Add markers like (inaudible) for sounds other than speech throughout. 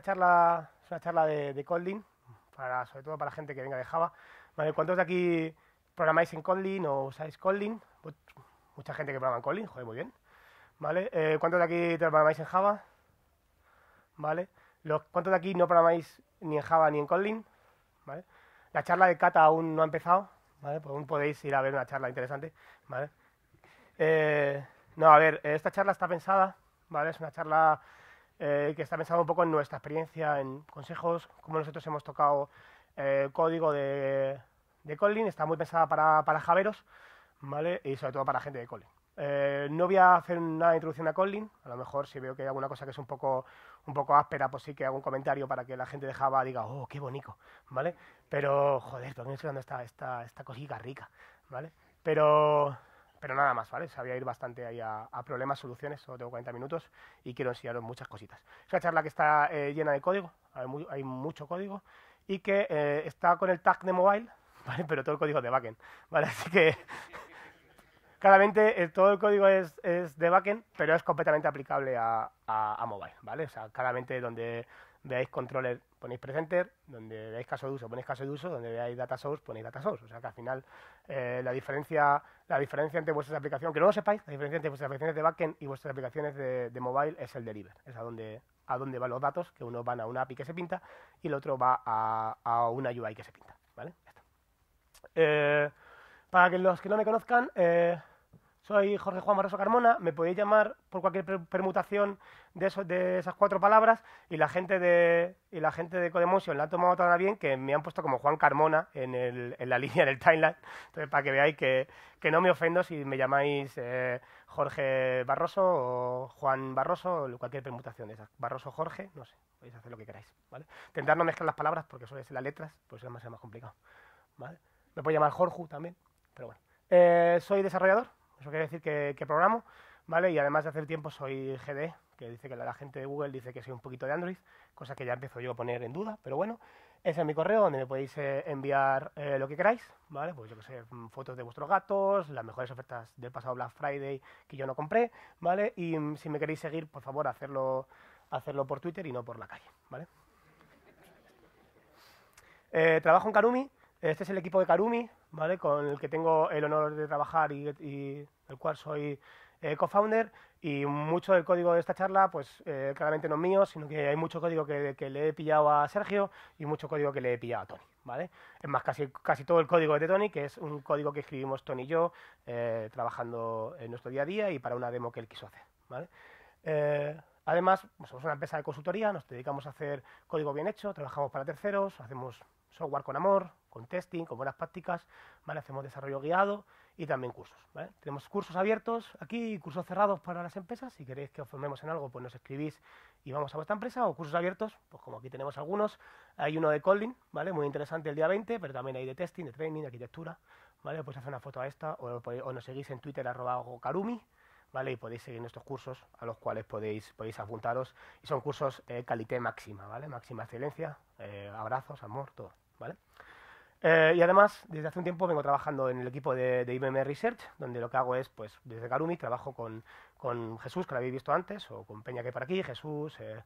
esta charla es una charla de, de Kotlin, para, sobre todo para gente que venga de Java. Vale, ¿Cuántos de aquí programáis en Kotlin o usáis Kotlin? Pues, mucha gente que programa en Kotlin, joder, muy bien. ¿Vale? Eh, ¿Cuántos de aquí programáis en Java? ¿Vale? Los, ¿Cuántos de aquí no programáis ni en Java ni en Kotlin? ¿Vale? La charla de Kata aún no ha empezado, ¿vale? Pues aún podéis ir a ver una charla interesante, ¿vale? Eh, no, a ver, esta charla está pensada, ¿vale? Es una charla eh, que está pensado un poco en nuestra experiencia, en consejos, como nosotros hemos tocado el eh, código de, de, Kotlin, está muy pensada para, para, javeros, ¿vale? Y sobre todo para gente de Kotlin. Eh, no voy a hacer una introducción a Kotlin, a lo mejor si veo que hay alguna cosa que es un poco, un poco áspera, pues sí que hago un comentario para que la gente de Java diga, oh, qué bonito, ¿vale? Pero, joder, todavía estoy dando esta, esta, esta cosita rica, ¿vale? Pero, pero nada más, ¿vale? Sabía ir bastante ahí a, problemas, soluciones, solo tengo 40 minutos y quiero enseñaros muchas cositas. Es una charla que está eh, llena de código, hay, mucho código, y que eh, está con el tag de mobile, (laughs) ¿vale? Pero todo el código es de backend, ¿vale? Así que (laughs) claramente eh, todo el código es, de backend, pero es completamente aplicable a, mobile, ¿vale? O sea, claramente donde veáis controller ponéis presenter, donde veáis caso de uso ponéis caso de uso, donde veáis data source ponéis data source. O sea que al final eh, la, diferencia, la diferencia entre vuestras aplicaciones, que no lo sepáis, la diferencia entre vuestras aplicaciones de backend y vuestras aplicaciones de, mobile es el deliver, es a donde, a dónde van los datos, que uno van a una API que se pinta y el otro va a, una UI que se pinta. Eh, para que los que no me conozcan, eh, soy Jorge Juan Barroso Carmona, me podéis llamar por cualquier permutación de, de esas cuatro palabras y la gente de, y la gente de Codemotion la ha tomado tan bien que me han puesto como Juan Carmona en, la (laughs) línea del timeline, entonces para que veáis que, no me ofendo si me llamáis eh, Jorge Barroso o Juan Barroso o cualquier permutación de esas. Barroso Jorge, no sé, podéis hacer lo que queráis, ¿vale? no mezclar las palabras porque suele ser las letras, pues es más, más complicado, Me puedo llamar jorge también, pero bueno. Eh, soy desarrollador, eso quiere decir que, programo, ¿vale? Y además de hacer tiempo soy GD, que dice que la, gente de Google dice que soy un poquito de Android, cosa que ya empiezo yo a poner en duda, pero bueno, ese es mi correo donde me podéis eh, enviar eh, lo que queráis, ¿vale? Pues yo que sé, mm, fotos de vuestros gatos, las mejores ofertas del pasado Black Friday que yo no compré, ¿vale? Y mm, si me queréis seguir, por favor, hacerlo, hacerlo por Twitter y no por la calle, ¿vale? Eh, trabajo en Karumi, este es el equipo de Karumi, ¿vale? con el que tengo el honor de trabajar y, el cual soy eh, co-founder y mucho del código de esta charla, pues eh, claramente no es mío, sino que hay mucho código que, le he pillado a Sergio y mucho código que le he pillado a Tony, ¿vale? Es más, casi, casi todo el código de Tony, que es un código que escribimos Tony y yo eh, trabajando en nuestro día a día y para una demo que él quiso hacer, ¿vale? además, pues, somos una empresa de consultoría, nos dedicamos a hacer código bien hecho, trabajamos para terceros, hacemos software con amor, con testing, con buenas prácticas, ¿vale? hacemos desarrollo guiado y también cursos. ¿vale? Tenemos cursos abiertos aquí y cursos cerrados para las empresas. Si queréis que os formemos en algo, pues nos escribís y vamos a vuestra empresa. O cursos abiertos, pues como aquí tenemos algunos, hay uno de calling, ¿vale? muy interesante el día 20, pero también hay de testing, de training, de arquitectura. ¿vale? Pues hacer una foto a esta o, pues, nos seguís en Twitter arroba karumi. ¿Vale? Y podéis seguir nuestros cursos a los cuales podéis, podéis apuntaros. Y son cursos de eh, calidad máxima, ¿vale? Máxima excelencia, eh, abrazos, amor, todo, ¿vale? Eh, y además, desde hace un tiempo vengo trabajando en el equipo de, IBM Research, donde lo que hago es, pues, desde Garumi trabajo con, Jesús, que lo habéis visto antes, o con Peña que hay por aquí, Jesús, eh,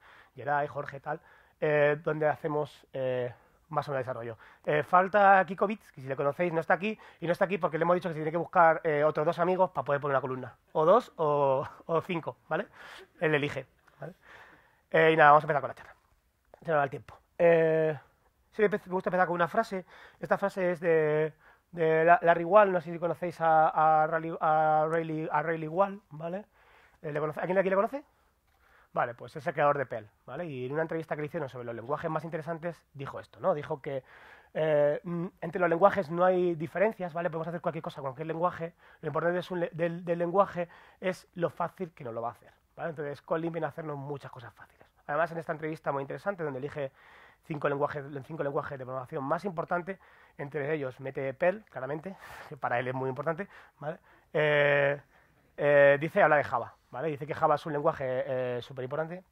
Jorge, tal, eh, donde hacemos eh, más o menos desarrollo. falta Kikovitz, que si le conocéis no está aquí, y no está aquí porque le hemos dicho que se tiene que buscar otros dos amigos para poder poner una columna, o dos o, (laughs) cinco, ¿vale? Él elige, ¿vale? y nada, vamos a empezar con la charla. Se nos va el tiempo. Siempre me gusta empezar con una frase. Esta frase es de, de Larry Wall, no sé si conocéis a, a, Rayleigh, Wall, ¿vale? ¿A quién de aquí le conoce? Vale, pues es el creador de Pell, ¿vale? Y en una entrevista que le hicieron sobre los lenguajes más interesantes, dijo esto, ¿no? Dijo que eh, mm, entre los lenguajes no hay diferencias, ¿vale? Podemos hacer cualquier cosa con cualquier lenguaje. Lo importante del, lenguaje es lo fácil que nos lo va a hacer, ¿vale? Entonces, Colin viene a hacernos muchas cosas fáciles. Además, en esta entrevista muy interesante, donde elige cinco lenguajes, cinco lenguajes de programación más importantes, entre ellos mete Perl, claramente, (laughs) que para él es muy importante, ¿vale? Eh, eh, dice, habla de Java, ¿vale? Dice que Java es un lenguaje eh, súper importante.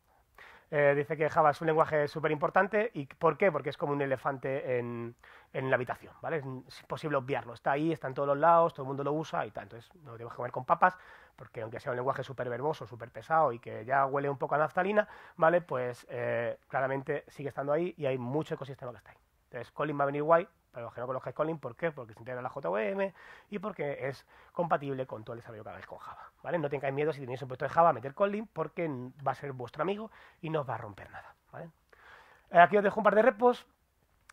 Eh, dice que Java es un lenguaje súper importante. ¿Y por qué? Porque es como un elefante en, la habitación, ¿vale? Es imposible obviarlo. Está ahí, está en todos los lados, todo el mundo lo usa y tal. Entonces, no debes comer con papas, porque aunque sea un lenguaje súper verboso, súper pesado y que ya huele un poco a naftalina, ¿vale? Pues eh, claramente sigue estando ahí y hay mucho ecosistema que está ahí. Entonces, Colin va a venir guay para los que no conozcáis Kotlin, ¿por qué? Porque se integra en la JVM y porque es compatible con todo el desarrollo que hagáis con Java. ¿vale? No tengáis miedo si tenéis un puesto de Java a meter Kotlin porque va a ser vuestro amigo y no os va a romper nada. ¿vale? Eh, aquí os dejo un par de repos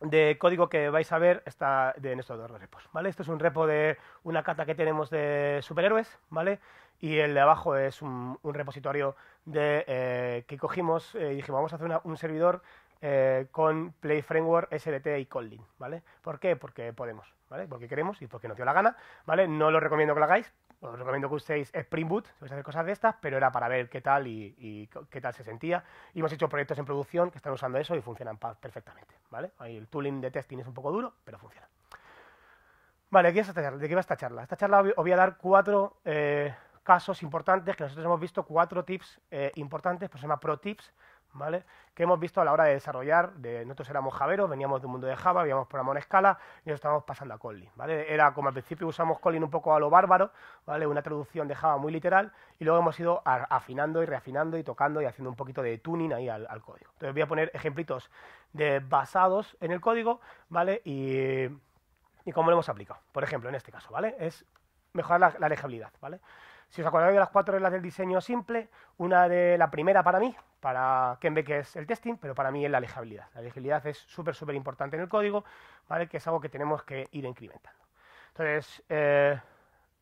de código que vais a ver está en estos dos repos, ¿vale? Esto es un repo de una cata que tenemos de superhéroes, ¿vale? Y el de abajo es un, repositorio de, eh, que cogimos eh, y dijimos, vamos a hacer un servidor eh, con Play Framework, SBT y Kotlin, ¿vale? ¿Por qué? Porque podemos, ¿vale? Porque queremos y porque nos dio la gana, ¿vale? No lo recomiendo que lo hagáis, os recomiendo que uséis Spring Boot, si vais a hacer cosas de estas, pero era para ver qué tal y, qué tal se sentía. Y hemos hecho proyectos en producción que están usando eso y funcionan perfectamente, ¿vale? el tooling de testing es un poco duro, pero funciona. Vale, ¿de qué va esta charla? Esta charla os voy a dar cuatro eh, casos importantes que nosotros hemos visto, cuatro tips eh, importantes, pues se llama Pro Tips, ¿vale? Que hemos visto a la hora de desarrollar, de, nosotros éramos javeros, veníamos del mundo de Java, habíamos programado en escala y nos estábamos pasando a Kotlin, ¿vale? Era como al principio usamos Kotlin un poco a lo bárbaro, ¿vale? Una traducción de Java muy literal y luego hemos ido afinando y reafinando y tocando y haciendo un poquito de tuning ahí al, código. Entonces voy a poner ejemplitos basados en el código, ¿vale? Y, cómo lo hemos aplicado. Por ejemplo, en este caso, ¿vale? Es mejorar la, la legibilidad, ¿vale? Si os acordáis de las cuatro reglas del diseño simple, una de la primera para mí, para quien ve que es el testing, pero para mí es la legibilidad. La legibilidad es súper, súper importante en el código, ¿vale? que es algo que tenemos que ir incrementando. Entonces, eh,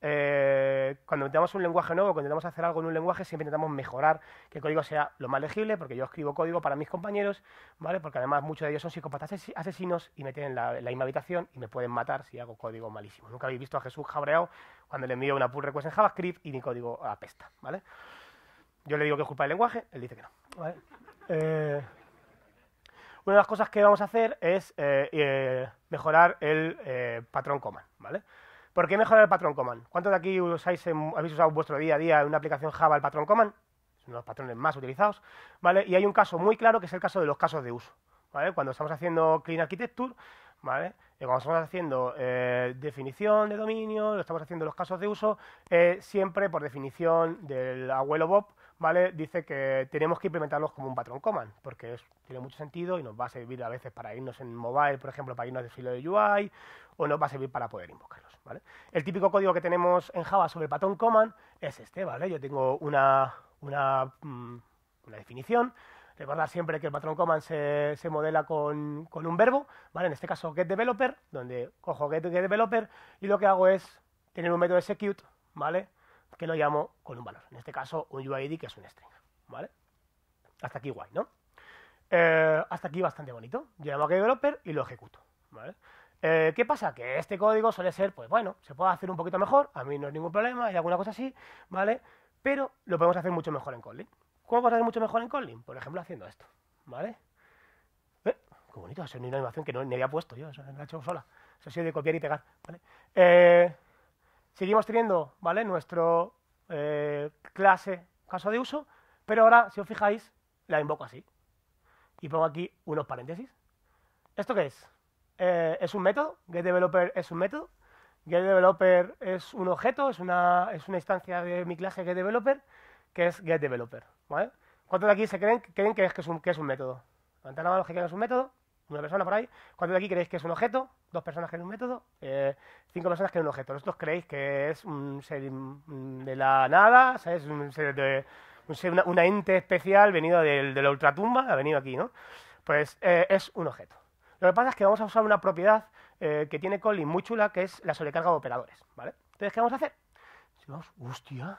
eh, cuando intentamos un lenguaje nuevo, cuando intentamos hacer algo en un lenguaje, siempre intentamos mejorar que el código sea lo más legible, porque yo escribo código para mis compañeros, ¿vale? Porque además muchos de ellos son psicópatas asesinos y me tienen la, la misma habitación y me pueden matar si hago código malísimo. Nunca habéis visto a Jesús jabreado cuando le envío una pull request en JavaScript y mi código apesta, ¿vale? Yo le digo que es culpa del lenguaje, él dice que no, eh, una de las cosas que vamos a hacer es eh, mejorar el patrón coma, ¿vale? ¿Por qué mejorar el patrón command? ¿Cuántos de aquí usáis habéis usado vuestro día a día en una aplicación Java el patrón command? Es uno de los patrones más utilizados, ¿vale? Y hay un caso muy claro que es el caso de los casos de uso, ¿vale? Cuando estamos haciendo Clean Architecture, ¿vale? Y cuando estamos haciendo eh, definición de dominio, lo estamos haciendo los casos de uso, eh, siempre por definición del abuelo Bob, ¿vale? Dice que tenemos que implementarlos como un patrón command, porque tiene mucho sentido y nos va a servir a veces para irnos en mobile, por ejemplo, para irnos de filo de UI, o nos va a servir para poder invocarlos, ¿vale? El típico código que tenemos en Java sobre el patrón command es este, ¿vale? Yo tengo una, mm, definición, Recordar siempre que el patrón command se, se modela con, un verbo, ¿vale? En este caso getDeveloper, donde cojo getDeveloper get y lo que hago es tener un método execute, ¿vale? que lo llamo con un valor. En este caso, un UID que es un string. ¿Vale? Hasta aquí guay, ¿no? Eh, hasta aquí bastante bonito. Yo llamo a developer y lo ejecuto. ¿vale? Eh, ¿Qué pasa? Que este código suele ser, pues bueno, se puede hacer un poquito mejor, a mí no es ningún problema, hay alguna cosa así, ¿vale? Pero lo podemos hacer mucho mejor en Kotlin. ¿Cómo podemos hacer mucho mejor en Kotlin? Por ejemplo, haciendo esto, ¿vale? Eh, qué bonito, es una animación que no, ni había puesto yo, eso la he hecho sola. Eso ha de copiar y pegar, ¿vale? Eh, Seguimos teniendo ¿vale? nuestro eh, clase caso de uso, pero ahora, si os fijáis, la invoco así. Y pongo aquí unos paréntesis. ¿Esto qué es? Eh, es un método, getDeveloper es un método, getDeveloper es un objeto, es una, es una instancia de mi clase getDeveloper, que es getDeveloper. ¿Cuántos de aquí se creen, creen que, es, que, es un, que es un método? la que es un método una persona por ahí. Cuatro de aquí creéis que es un objeto, dos personas creen un método, eh, cinco personas que creen un objeto. Vosotros creéis que es un ser mm, de la nada, ¿sabes? Un ser de, un una, ente especial venido de, la ultratumba, ha venido aquí, ¿no? Pues eh, es un objeto. Lo que pasa es que vamos a usar una propiedad eh, que tiene Colin muy chula, que es la sobrecarga de operadores, ¿vale? Entonces, ¿qué vamos a hacer? vamos, hostia,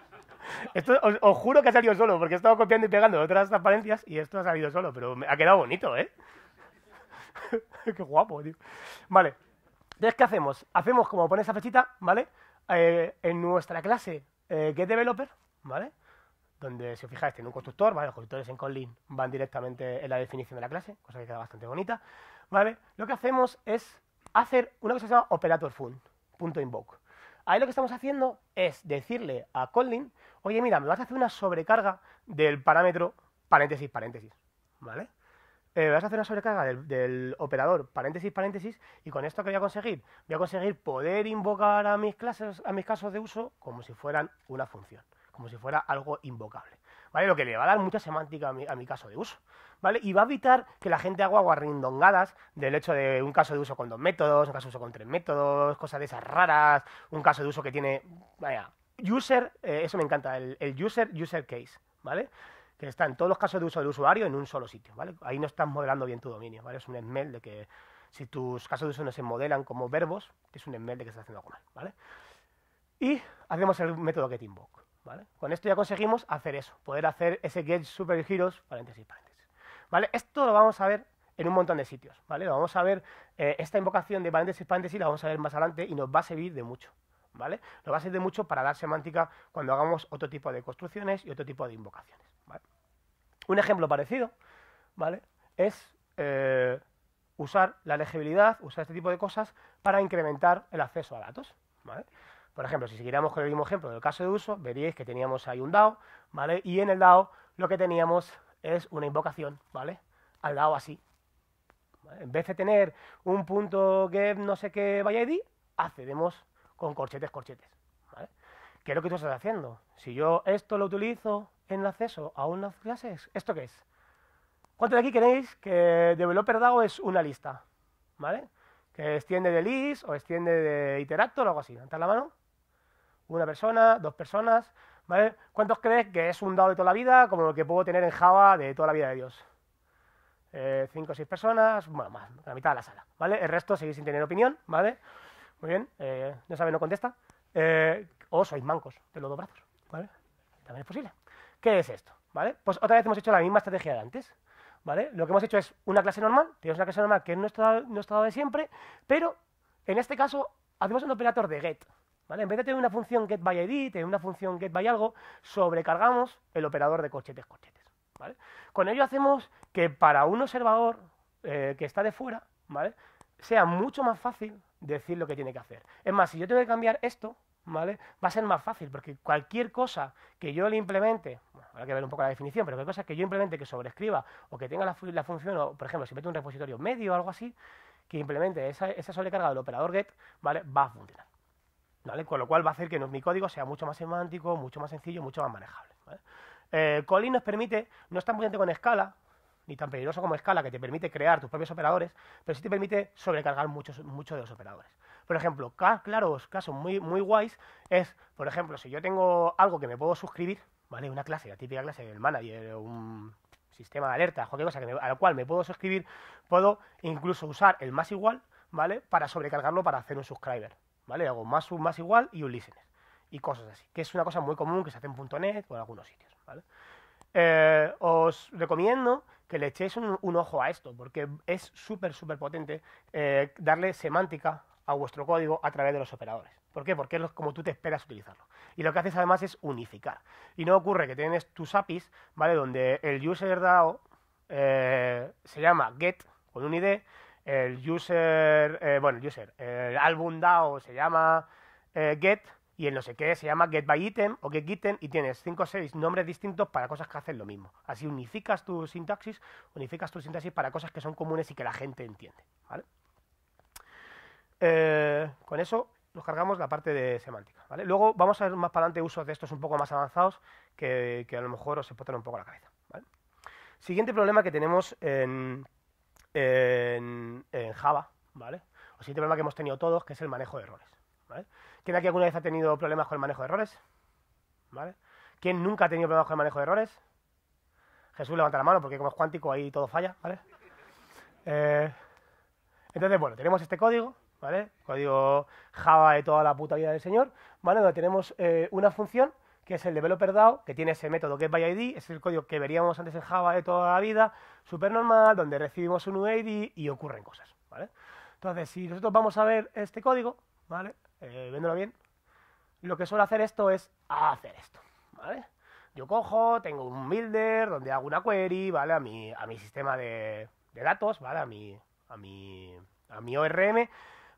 (laughs) esto os, juro que ha salido solo, porque he estado copiando y pegando otras transparencias y esto ha salido solo, pero me ha quedado bonito, ¿eh? (laughs) Qué guapo, tío. Vale. Entonces, ¿qué hacemos? Hacemos como pone esa fechita, ¿vale? Eh, en nuestra clase eh, GetDeveloper, ¿vale? Donde, si os fijáis, tiene un constructor, ¿vale? Los constructores en Kotlin van directamente en la definición de la clase, cosa que queda bastante bonita, ¿vale? Lo que hacemos es hacer una cosa que se llama operator Ahí lo que estamos haciendo es decirle a Kotlin, oye, mira, me vas a hacer una sobrecarga del parámetro paréntesis, paréntesis, ¿vale? Eh, vas a hacer una sobrecarga del, operador, paréntesis, paréntesis, y con esto que voy a conseguir, voy a conseguir poder invocar a mis clases, a mis casos de uso, como si fueran una función, como si fuera algo invocable. ¿Vale? Lo que le va a dar mucha semántica a mi, caso de uso. ¿Vale? Y va a evitar que la gente haga guarrindongadas del hecho de un caso de uso con dos métodos, un caso de uso con tres métodos, cosas de esas raras, un caso de uso que tiene. Vaya. User, eh, eso me encanta, el user, user case, ¿vale? que está en todos los casos de uso del usuario en un solo sitio, ¿vale? Ahí no estás modelando bien tu dominio, Es un email de que si tus casos de uso no se modelan como verbos, es un email de que estás haciendo algo mal, Y hacemos el método getInvoke, ¿vale? Con esto ya conseguimos hacer eso, poder hacer ese get superheroes, paréntesis, paréntesis, ¿vale? Esto lo vamos a ver en un montón de sitios, ¿vale? vamos a ver, eh, esta invocación de paréntesis, paréntesis, la vamos a ver más adelante y nos va a servir de mucho, lo va a de mucho para dar semántica cuando hagamos otro tipo de construcciones y otro tipo de invocaciones, Un ejemplo parecido, ¿vale? Es eh, usar la legibilidad, usar este tipo de cosas para incrementar el acceso a datos, Por ejemplo, si siguiéramos con el mismo ejemplo del caso de uso, veríais que teníamos ahí un DAO, ¿vale? Y en el DAO lo que teníamos es una invocación, ¿vale? Al DAO así. En vez de tener un punto que no sé qué a ID, accedemos con corchetes, corchetes. ¿vale? ¿Qué es lo que tú estás haciendo? Si yo esto lo utilizo en acceso a unas clases, ¿esto qué es? ¿Cuántos de aquí queréis que developer DAO es una lista? ¿Vale? Que extiende de list o extiende de interacto o algo así. ¿Levantar la mano? Una persona, dos personas. ¿Vale? ¿Cuántos crees que es un DAO de toda la vida, como lo que puedo tener en Java de toda la vida de Dios? Eh, cinco o seis personas, bueno, más, la mitad de la sala, ¿vale? El resto seguís sin tener opinión, ¿vale? Muy bien, no eh, sabe, no contesta. Eh, o sois mancos de los dos brazos, ¿vale? También es posible. ¿Qué es esto? ¿Vale? Pues otra vez hemos hecho la misma estrategia de antes. ¿Vale? Lo que hemos hecho es una clase normal, tenemos una clase normal que no está dado de siempre, pero en este caso hacemos un operador de get. ¿Vale? En vez de tener una función get by ID, tener una función get by algo, sobrecargamos el operador de corchetes, corchetes. ¿vale? Con ello hacemos que para un observador eh, que está de fuera, ¿vale? sea mucho más fácil decir lo que tiene que hacer. Es más, si yo tengo que cambiar esto, ¿vale? Va a ser más fácil, porque cualquier cosa que yo le implemente, bueno, habrá que ver un poco la definición, pero cualquier cosa que yo implemente que sobrescriba o que tenga la, función, o, por ejemplo, si meto un repositorio medio o algo así, que implemente esa, esa sobrecarga del operador get, ¿vale? Va a funcionar. ¿Vale? Con lo cual va a hacer que mi código sea mucho más semántico, mucho más sencillo, mucho más manejable. ¿vale? Eh, Colin nos permite, no está muy bien con escala, ni tan peligroso como escala que te permite crear tus propios operadores, pero sí te permite sobrecargar muchos, muchos de los operadores. Por ejemplo, claros casos muy, muy guays es, por ejemplo, si yo tengo algo que me puedo suscribir, ¿vale? Una clase, la típica clase del manager, un sistema de alerta, cualquier cosa que a la cual me puedo suscribir, puedo incluso usar el más igual, ¿vale? Para sobrecargarlo para hacer un subscriber, ¿vale? Hago más, más igual y un listener y cosas así, que es una cosa muy común que se hace en .NET o en algunos sitios, ¿vale? Eh, os recomiendo que le echéis un, ojo a esto, porque es súper, súper potente eh, darle semántica a vuestro código a través de los operadores. ¿Por qué? Porque es como tú te esperas utilizarlo. Y lo que haces además es unificar. Y no ocurre que tienes tus APIs, ¿vale? Donde el user DAO eh, se llama get con un ID, el user, eh, bueno, el user, el álbum DAO se llama get y el no sé qué se llama Get by Item o Get Item y tienes 5 o 6 nombres distintos para cosas que hacen lo mismo. Así unificas tu sintaxis, unificas tu sintaxis para cosas que son comunes y que la gente entiende. ¿vale? Eh, con eso nos cargamos la parte de semántica. ¿vale? Luego vamos a ver más para adelante usos de estos un poco más avanzados que, a lo mejor os explotan un poco la cabeza. Siguiente problema que tenemos en, Java, ¿vale? O siguiente problema que hemos tenido todos, que es el manejo de errores. ¿vale? ¿Quién aquí alguna vez ha tenido problemas con el manejo de errores? ¿Vale? ¿Quién nunca ha tenido problemas con el manejo de errores? Jesús levanta la mano porque como es cuántico ahí todo falla, ¿vale? Eh, entonces, bueno, tenemos este código, ¿vale? Código Java de toda la puta vida del señor, ¿vale? Donde tenemos eh, una función que es el developer DAO, que tiene ese método que es es el código que veríamos antes en Java de toda la vida, súper normal, donde recibimos un UID y ocurren cosas, ¿vale? Entonces, si nosotros vamos a ver este código, ¿vale? eh, bien, lo que suelo hacer esto es hacer esto, ¿vale? Yo cojo, tengo un builder donde hago una query, ¿vale? A mi, a mi sistema de, datos, ¿vale? A mi, a mi, a mi ORM,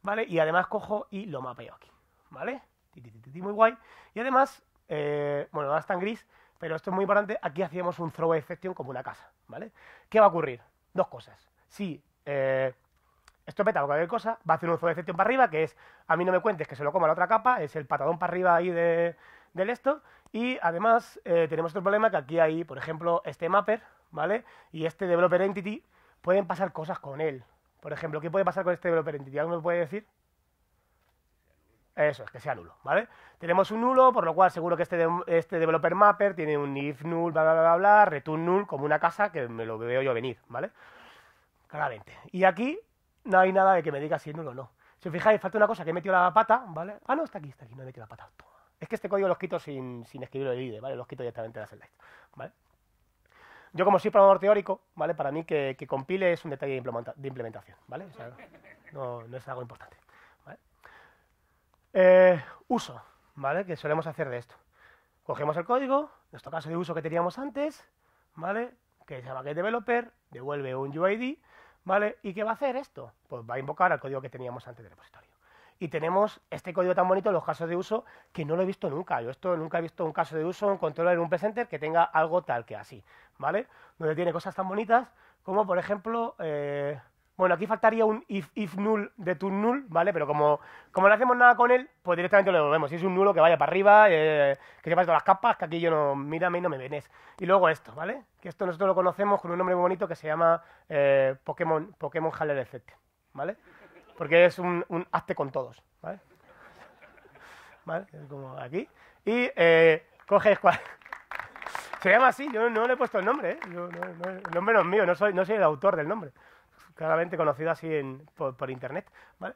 ¿vale? Y además cojo y lo mapeo aquí, ¿vale? Muy guay. Y además, eh, bueno, ahora tan gris, pero esto es muy importante, aquí hacíamos un throw exception como una casa, ¿vale? ¿Qué va a ocurrir? Dos cosas. Si eh, esto peta cualquier cosa, va a hacer un uso de excepción para arriba, que es, a mí no me cuentes que se lo coma la otra capa, es el patadón para arriba ahí de, del esto, y además eh, tenemos otro problema que aquí hay, por ejemplo, este mapper, ¿vale? Y este developer entity, pueden pasar cosas con él. Por ejemplo, ¿qué puede pasar con este developer entity? ¿Alguien me puede decir? Eso es, que sea nulo, ¿vale? Tenemos un nulo, por lo cual seguro que este, este developer mapper tiene un if null, bla, bla, bla, bla, return null, como una casa que me lo veo yo venir, ¿vale? Claramente. Y aquí no hay nada de que me diga si es nulo o no. Si os fijáis, falta una cosa que he metido la pata, ¿vale? Ah, no, está aquí, está aquí, no he metido la pata. Es que este código lo quito sin, sin escribirlo el IDE, ¿vale? Lo quito directamente de la slide, ¿vale? Yo como soy programador teórico, ¿vale? Para mí que, que compile es un detalle de, implementación, ¿vale? O sea, no, no, es algo importante, ¿vale? Eh, uso, ¿vale? Que solemos hacer de esto. Cogemos el código, nuestro caso de uso que teníamos antes, ¿vale? Que se llama GetDeveloper, devuelve un UID, ¿Vale? ¿Y qué va a hacer esto? Pues va a invocar al código que teníamos antes del repositorio. Y tenemos este código tan bonito, los casos de uso, que no lo he visto nunca. Yo esto nunca he visto un caso de uso, un controller en un presenter que tenga algo tal que así, ¿vale? Donde tiene cosas tan bonitas como, por ejemplo, eh, bueno, aquí faltaría un if, null de tu null, ¿vale? Pero como, como no hacemos nada con él, pues directamente lo devolvemos. Si es un nulo, que vaya para arriba, eh, que sepas todas las capas, que aquí yo no, mírame y no me venés Y luego esto, ¿vale? Que esto nosotros lo conocemos con un nombre muy bonito que se llama eh, Pokémon, Pokémon Haller Effect, ¿vale? Porque es un, un hazte con todos, ¿vale? (laughs) ¿Vale? como aquí. Y eh, coges cual... Se llama así, yo no, le he puesto el nombre, ¿eh? el nombre no es mío, no soy, no soy el autor del nombre claramente conocido así por, internet, ¿vale?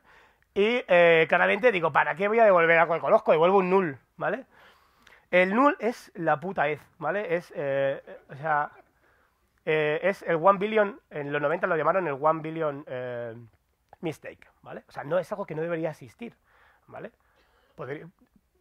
Y eh, claramente digo, ¿para qué voy a devolver algo que conozco? Devuelvo un null, ¿vale? El null es la puta ed, ¿vale? Es, eh, o sea, eh, es el one billion, en los 90 lo llamaron el one billion mistake, ¿vale? O sea, no es algo que no debería existir, ¿vale? Podría,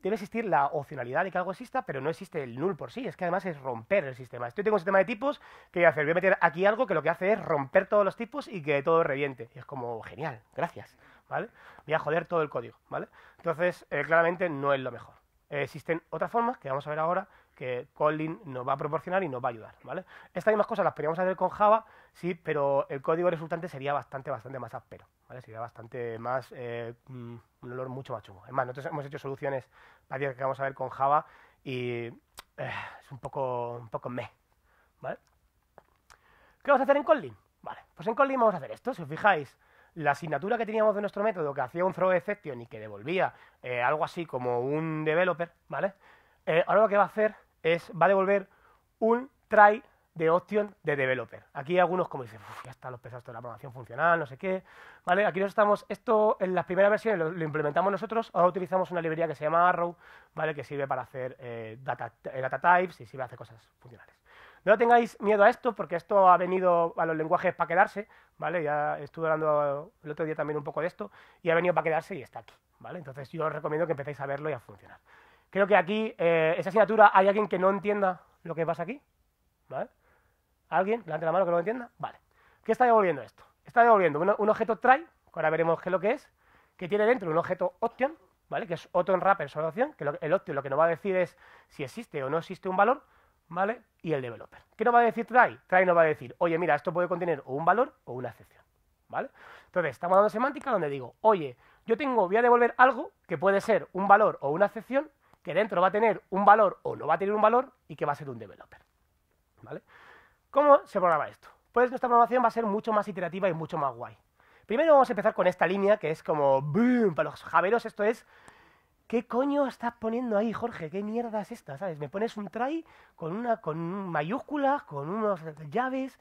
debe existir la opcionalidad de que algo exista, pero no existe el null por sí. Es que además es romper el sistema. Estoy tengo un sistema de tipos que voy a hacer. Voy a meter aquí algo que lo que hace es romper todos los tipos y que todo reviente. Y es como, genial, gracias. ¿Vale? Voy a joder todo el código. ¿Vale? Entonces, eh, claramente no es lo mejor. existen otras formas que vamos a ver ahora que Kotlin nos va a proporcionar y nos va a ayudar, ¿vale? Estas mismas cosas las podríamos hacer con Java, sí, pero el código resultante sería bastante, bastante más áspero, ¿vale? Sería bastante más, eh, mm, un olor mucho más chungo. Es más, nosotros hemos hecho soluciones varias que vamos a ver con Java y eh, es un poco, un poco meh, ¿vale? ¿Qué vamos a hacer en Kotlin? pues en Kotlin vamos a hacer esto, si os fijáis, la asignatura que teníamos de nuestro método que hacía un throw exception y que devolvía eh, algo así como un developer, ¿vale? ahora lo que va a hacer es, va a devolver un try de option de developer. Aquí algunos como dicen, Uf, ya está, los pesados de la programación funcional, no sé qué. ¿Vale? Aquí nos estamos, esto en las primeras versiones lo, implementamos nosotros, ahora utilizamos una librería que se llama Arrow, ¿vale? Que sirve para hacer eh, data, eh, data, types y sirve para hacer cosas funcionales. No tengáis miedo a esto, porque esto ha venido a los lenguajes para quedarse, ¿vale? Ya estuve hablando el otro día también un poco de esto, y ha venido para quedarse y está aquí, ¿vale? Entonces yo os recomiendo que empecéis a verlo y a funcionar. Creo que aquí, eh, esa asignatura, ¿hay alguien que no entienda lo que pasa aquí? ¿Vale? ¿Alguien? ¿Levante la mano que lo entienda? Vale. ¿Qué está devolviendo esto? Está devolviendo un, objeto try, ahora veremos qué es lo que es, que tiene dentro un objeto option, ¿vale? Que es otro wrapper sobre opción, que el option lo que nos va a decir es si existe o no existe un valor, ¿vale? Y el developer. ¿Qué nos va a decir try? Try nos va a decir, oye, mira, esto puede contener o un valor o una excepción, ¿vale? Entonces, estamos dando semántica donde digo, oye, yo tengo, voy a devolver algo que puede ser un valor o una excepción, que dentro va a tener un valor o no va a tener un valor y que va a ser un developer, ¿vale? ¿Cómo se programa esto? Pues nuestra programación va a ser mucho más iterativa y mucho más guay. Primero vamos a empezar con esta línea que es como boom, para los javeros esto es ¿Qué coño estás poniendo ahí, Jorge? ¿Qué mierda es esta? ¿Sabes? Me pones un try con una con mayúsculas, con unas llaves.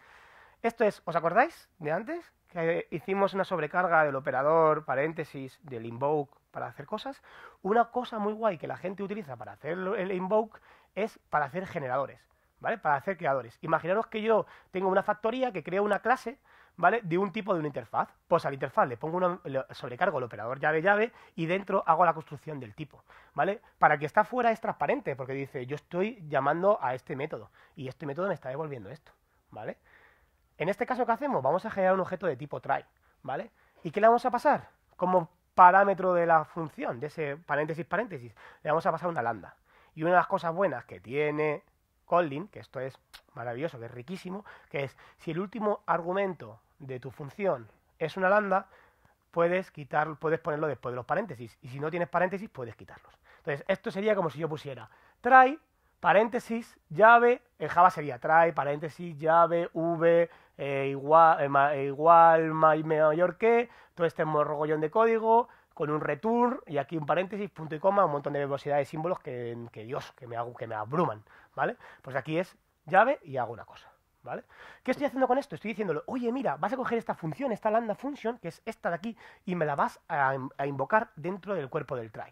Esto es, ¿os acordáis de antes? Que hicimos una sobrecarga del operador, paréntesis, del invoke para hacer cosas. Una cosa muy guay que la gente utiliza para hacer el invoke es para hacer generadores. ¿vale? Para hacer creadores. Imaginaros que yo tengo una factoría que crea una clase, ¿vale? De un tipo de una interfaz. Pues a la interfaz le pongo sobrecargo el operador llave-llave y dentro hago la construcción del tipo, ¿vale? Para que está fuera es transparente, porque dice, yo estoy llamando a este método y este método me está devolviendo esto, ¿vale? En este caso, ¿qué hacemos? Vamos a generar un objeto de tipo try, ¿vale? ¿Y qué le vamos a pasar? Como parámetro de la función, de ese paréntesis, paréntesis, le vamos a pasar una lambda. Y una de las cosas buenas que tiene Kotlin, que esto es maravilloso, que es riquísimo, que es si el último argumento de tu función es una lambda, puedes quitar, puedes ponerlo después de los paréntesis. Y si no tienes paréntesis, puedes quitarlos. Entonces, esto sería como si yo pusiera try, paréntesis, llave, en Java sería try, paréntesis, llave, v, eh, eh, eh, igual, mayor que, todo este morrogollón de código, con un return y aquí un paréntesis, punto y coma, un montón de velocidades de símbolos que, que Dios, que me, hago, que me abruman, ¿vale? Pues aquí es llave y hago una cosa. ¿Vale? ¿Qué estoy haciendo con esto? Estoy diciéndole, oye, mira, vas a coger esta función, esta lambda function, que es esta de aquí, y me la vas a, invocar dentro del cuerpo del try.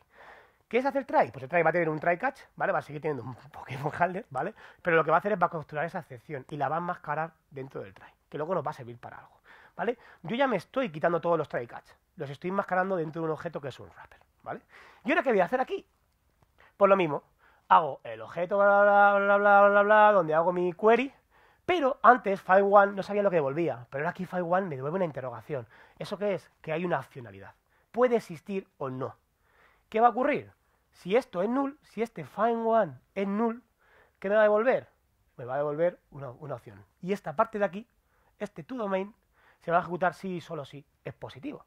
¿Qué es hacer try? Pues el try va a tener un try catch, ¿vale? Va a seguir teniendo un (laughs) Pokémon handler, ¿vale? Pero lo que va a hacer es va a capturar esa excepción y la va a enmascarar dentro del try, que luego nos va a servir para algo, ¿vale? Yo ya me estoy quitando todos los try catch, los estoy enmascarando dentro de un objeto que es un wrapper, ¿vale? ¿Y ahora qué voy a hacer aquí? Pues lo mismo, hago el objeto bla bla bla bla bla bla, donde hago mi query, pero antes find one, no sabía lo que devolvía, pero ahora aquí find one me devuelve una interrogación. ¿Eso qué es? Que hay una opcionalidad. Puede existir o no. ¿Qué va a ocurrir? Si esto es null, si este find one es null, ¿qué me va a devolver? Me va a devolver una, opción. Y esta parte de aquí, este toDomain, se va a ejecutar si y solo si es positivo.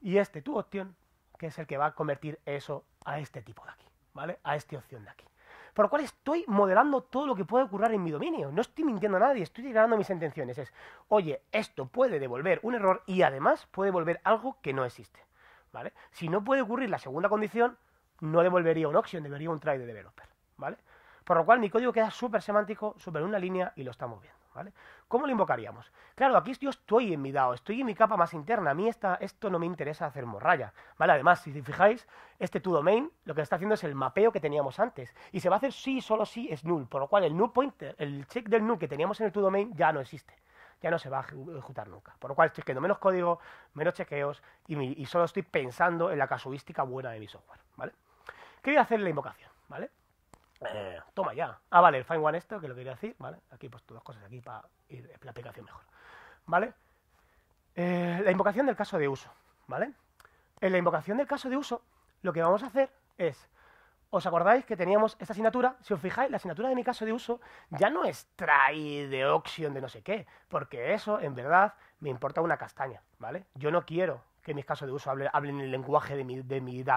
Y este tu opción, que es el que va a convertir eso a este tipo de aquí, ¿vale? A esta opción de aquí. Por lo cual estoy modelando todo lo que puede ocurrir en mi dominio. No estoy mintiendo a nadie, estoy declarando mis intenciones. Es, oye, esto puede devolver un error y además puede devolver algo que no existe. ¿Vale? Si no puede ocurrir la segunda condición, no devolvería un option, debería un try de developer. ¿Vale? Por lo cual mi código queda súper semántico, súper una línea y lo estamos viendo. ¿Vale? ¿Cómo lo invocaríamos? Claro, aquí yo estoy en mi DAO, estoy en mi capa más interna. A mí esta, esto no me interesa hacer morralla. ¿vale? Además, si fijáis, este toDomain lo que está haciendo es el mapeo que teníamos antes. Y se va a hacer si solo si es null, por lo cual el null pointer, el check del null que teníamos en el toDomain ya no existe ya no se va a ejecutar nunca. Por lo cual estoy creando menos código, menos chequeos y, solo estoy pensando en la casuística buena de mi software, ¿vale? ¿Qué voy a hacer en la invocación, ¿vale? Eh, toma ya. Ah, vale, el Find One esto, que lo quería decir, ¿vale? Aquí pues puesto dos cosas aquí para ir la aplicación mejor, ¿vale? Eh, la invocación del caso de uso, ¿vale? En la invocación del caso de uso, lo que vamos a hacer es, ¿os acordáis que teníamos esta asignatura? Si os fijáis, la asignatura de mi caso de uso ya no es try de option de no sé qué, porque eso, en verdad, me importa una castaña, ¿vale? Yo no quiero que en mis casos de uso hablen, el lenguaje de mi,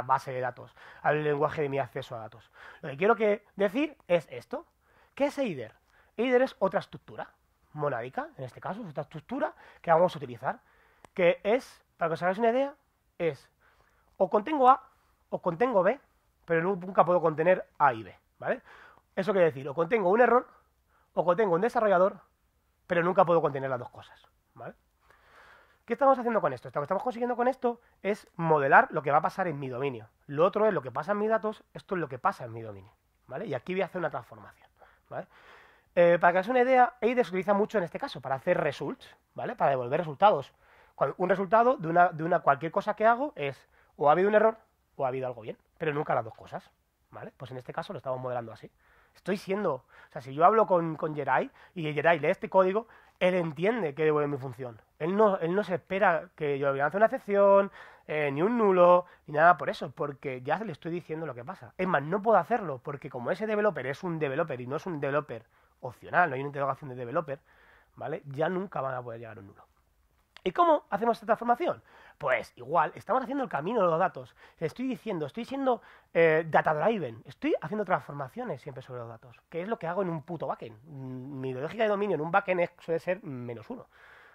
base de datos, hablen el lenguaje de mi acceso a datos. Lo que quiero decir es esto. ¿Qué es EIDER? EIDER es otra estructura monádica, en este caso, es otra estructura que vamos a utilizar, que es, para que os hagáis una idea, es o contengo A o contengo B, pero nunca puedo contener A y B, ¿vale? Eso quiere decir, o contengo un error o contengo un desarrollador, pero nunca puedo contener las dos cosas, ¿vale? ¿Qué estamos haciendo con esto? Lo que estamos consiguiendo con esto es modelar lo que va a pasar en mi dominio. Lo otro es lo que pasa en mis datos, esto es lo que pasa en mi dominio. ¿vale? Y aquí voy a hacer una transformación. ¿vale? Eh, para que os una idea, AIDS se utiliza mucho en este caso para hacer results, ¿vale? para devolver resultados. un resultado de una, de una cualquier cosa que hago es o ha habido un error o ha habido algo bien, pero nunca las dos cosas. ¿vale? Pues en este caso lo estamos modelando así estoy siendo. O sea, si yo hablo con, con y Jerai lee este código, él entiende que devuelve mi función. Él no, él no se espera que yo hacer una excepción, eh, ni un nulo, ni nada por eso, porque ya le estoy diciendo lo que pasa. Es más, no puedo hacerlo, porque como ese developer es un developer y no es un developer opcional, no hay una interrogación de developer, ¿vale? Ya nunca van a poder llegar a un nulo. ¿Y cómo hacemos esta transformación? Pues igual, estamos haciendo el camino de los datos. Estoy diciendo, estoy siendo eh, data driven, estoy haciendo transformaciones siempre sobre los datos, que es lo que hago en un puto backend. Mm, mi lógica de dominio en un backend suele ser menos uno.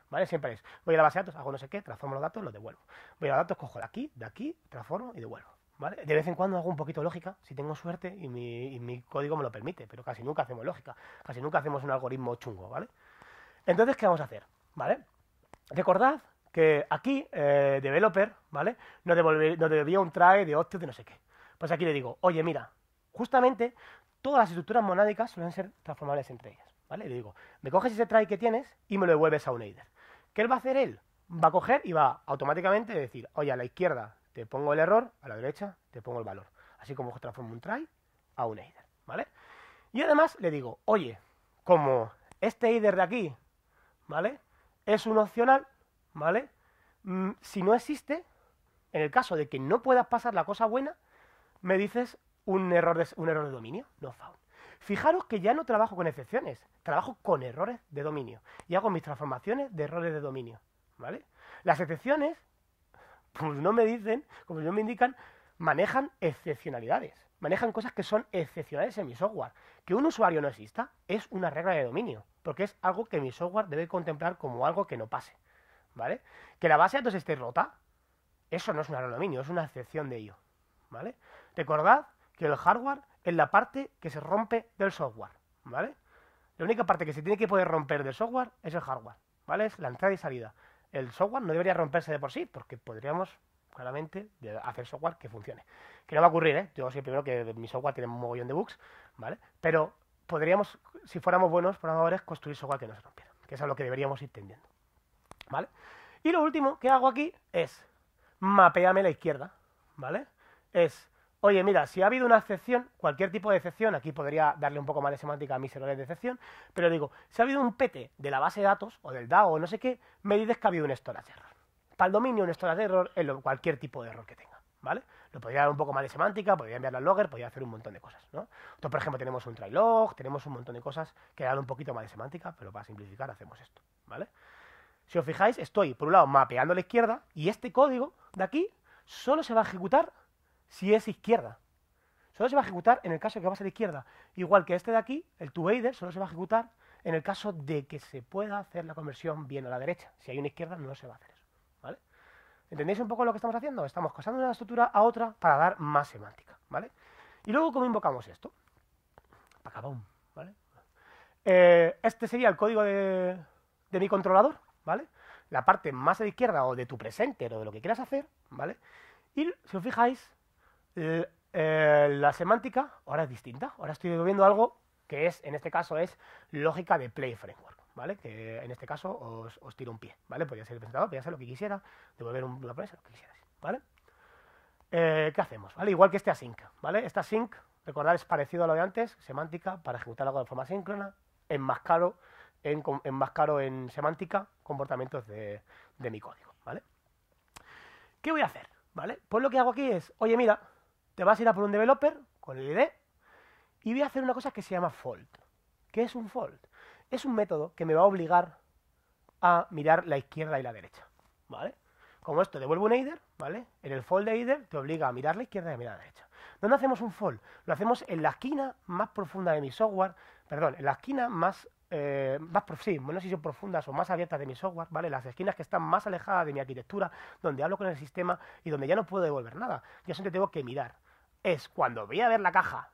¿Vale? Siempre es, voy a la base de datos, hago no sé qué, transformo los datos, los devuelvo. Voy a los datos, cojo de aquí, de aquí, transformo y devuelvo. ¿Vale? De vez en cuando hago un poquito de lógica, si tengo suerte y mi, y mi, código me lo permite, pero casi nunca hacemos lógica, casi nunca hacemos un algoritmo chungo, ¿vale? Entonces, ¿qué vamos a hacer? ¿Vale? Recordad que aquí, eh, developer, ¿vale? Nos, devolvía un try de hostia de no sé qué. Pues aquí le digo, oye, mira, justamente todas las estructuras monádicas suelen ser transformables entre ellas, ¿vale? Le digo, me coges ese try que tienes y me lo devuelves a un header. ¿Qué va a hacer él? Va a coger y va automáticamente a decir, oye, a la izquierda te pongo el error, a la derecha te pongo el valor. Así como transformo un try a un header, ¿vale? Y además le digo, oye, como este header de aquí, ¿vale? Es un opcional, ¿vale? Mm, si no existe, en el caso de que no puedas pasar la cosa buena, me dices un error de, un error de dominio, no found. Fijaros que ya no trabajo con excepciones, trabajo con errores de dominio y hago mis transformaciones de errores de dominio, ¿vale? Las excepciones, pues no me dicen, como yo me indican, manejan excepcionalidades, manejan cosas que son excepcionales en mi software. Que un usuario no exista es una regla de dominio, porque es algo que mi software debe contemplar como algo que no pase. ¿vale? Que la base de datos esté rota, eso no es un error es una excepción de ello, ¿vale? Recordad que el hardware es la parte que se rompe del software, ¿vale? La única parte que se tiene que poder romper del software es el hardware, ¿vale? Es la entrada y salida. El software no debería romperse de por sí, porque podríamos claramente hacer software que funcione. Que no va a ocurrir, ¿eh? Yo soy primero que mi software tiene un mogollón de bugs, ¿vale? Pero podríamos, si fuéramos buenos programadores, construir software que no se rompiera. Que es a lo que deberíamos ir tendiendo. ¿Vale? Y lo último que hago aquí es mapeame la izquierda, ¿vale? Es, oye, mira, si ha habido una excepción, cualquier tipo de excepción, aquí podría darle un poco más de semántica a mis errores de excepción, pero digo, si ha habido un pete de la base de datos o del DAO o no sé qué, me dices que ha habido un storage error. Para el dominio, un storage error es cualquier tipo de error que tenga, ¿vale? Lo podría dar un poco más de semántica, podría enviarlo al logger, podría hacer un montón de cosas, ¿no? Entonces, por ejemplo, tenemos un try log, tenemos un montón de cosas que dan un poquito más de semántica, pero para simplificar hacemos esto, ¿vale? Si os fijáis, estoy, por un lado, mapeando la izquierda y este código de aquí solo se va a ejecutar si es izquierda. Solo se va a ejecutar en el caso de que va a ser izquierda. Igual que este de aquí, el toBader, solo se va a ejecutar en el caso de que se pueda hacer la conversión bien a la derecha. Si hay una izquierda, no se va a hacer eso. ¿Entendéis un poco lo que estamos haciendo? Estamos pasando una estructura a otra para dar más semántica. ¿vale? Y luego, ¿cómo invocamos esto? Pacabón. ¿vale? Eh, este sería el código de mi controlador. ¿vale? La parte más a la izquierda o de tu presente o de lo que quieras hacer, ¿vale? Y si os fijáis, eh, eh, la semántica ahora es distinta. Ahora estoy devolviendo algo que es, en este caso, es lógica de Play Framework, ¿vale? Que en este caso os, tiro un pie, ¿vale? Podría ser el presentador, podría ser lo que quisiera, devolver un, una lo que quisieras, ¿vale? Eh, ¿Qué hacemos? ¿Vale? Igual que este async, ¿vale? Esta async, recordad, es parecido a lo de antes, semántica, para ejecutar algo de forma síncrona, es más caro, en, más caro en semántica, comportamientos de, mi código, ¿vale? ¿Qué voy a hacer? ¿Vale? Pues lo que hago aquí es, oye, mira, te vas a ir a por un developer con el ID y voy a hacer una cosa que se llama fold. ¿Qué es un fold? Es un método que me va a obligar a mirar la izquierda y la derecha, ¿vale? Como esto devuelvo un header, ¿vale? En el fold de header te obliga a mirar la izquierda y a mirar la derecha. ¿Dónde hacemos un fold? Lo hacemos en la esquina más profunda de mi software, perdón, en la esquina más eh, más sí, profundas o más abiertas de mi software, ¿vale? Las esquinas que están más alejadas de mi arquitectura, donde hablo con el sistema y donde ya no puedo devolver nada. Yo siempre tengo que mirar. Es cuando voy a ver la caja,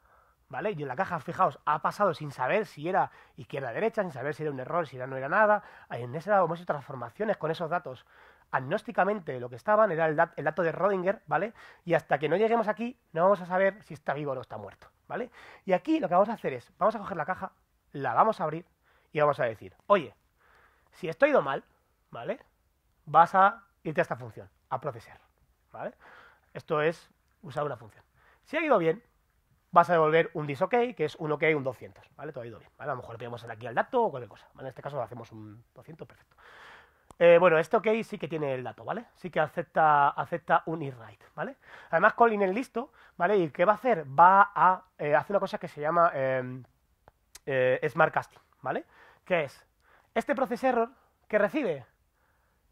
¿vale? Y en la caja, fijaos, ha pasado sin saber si era izquierda-derecha, sin saber si era un error, si era, no era nada. En ese lado hemos hecho transformaciones con esos datos. Agnósticamente lo que estaban era el, dato de Rodinger, ¿vale? Y hasta que no lleguemos aquí, no vamos a saber si está vivo o está muerto, ¿vale? Y aquí lo que vamos a hacer es, vamos a coger la caja, la vamos a abrir, y vamos a decir, oye, si esto ha ido mal, ¿vale? Vas a irte a esta función, a procesar, ¿vale? Esto es usar una función. Si ha ido bien, vas a devolver un disok, que es un ok, un 200, ¿vale? Todo ha ido bien, ¿vale? A lo mejor pegamos aquí al dato o cualquier cosa, En este caso hacemos un 200, perfecto. Eh, bueno, este OK sí que tiene el dato, ¿vale? Sí que acepta, acepta un irwrite, ¿vale? Además, Colin el listo, ¿vale? ¿Y qué va a hacer? Va a eh, hacer una cosa que se llama eh, smart casting, ¿vale? que es este process error que recibe.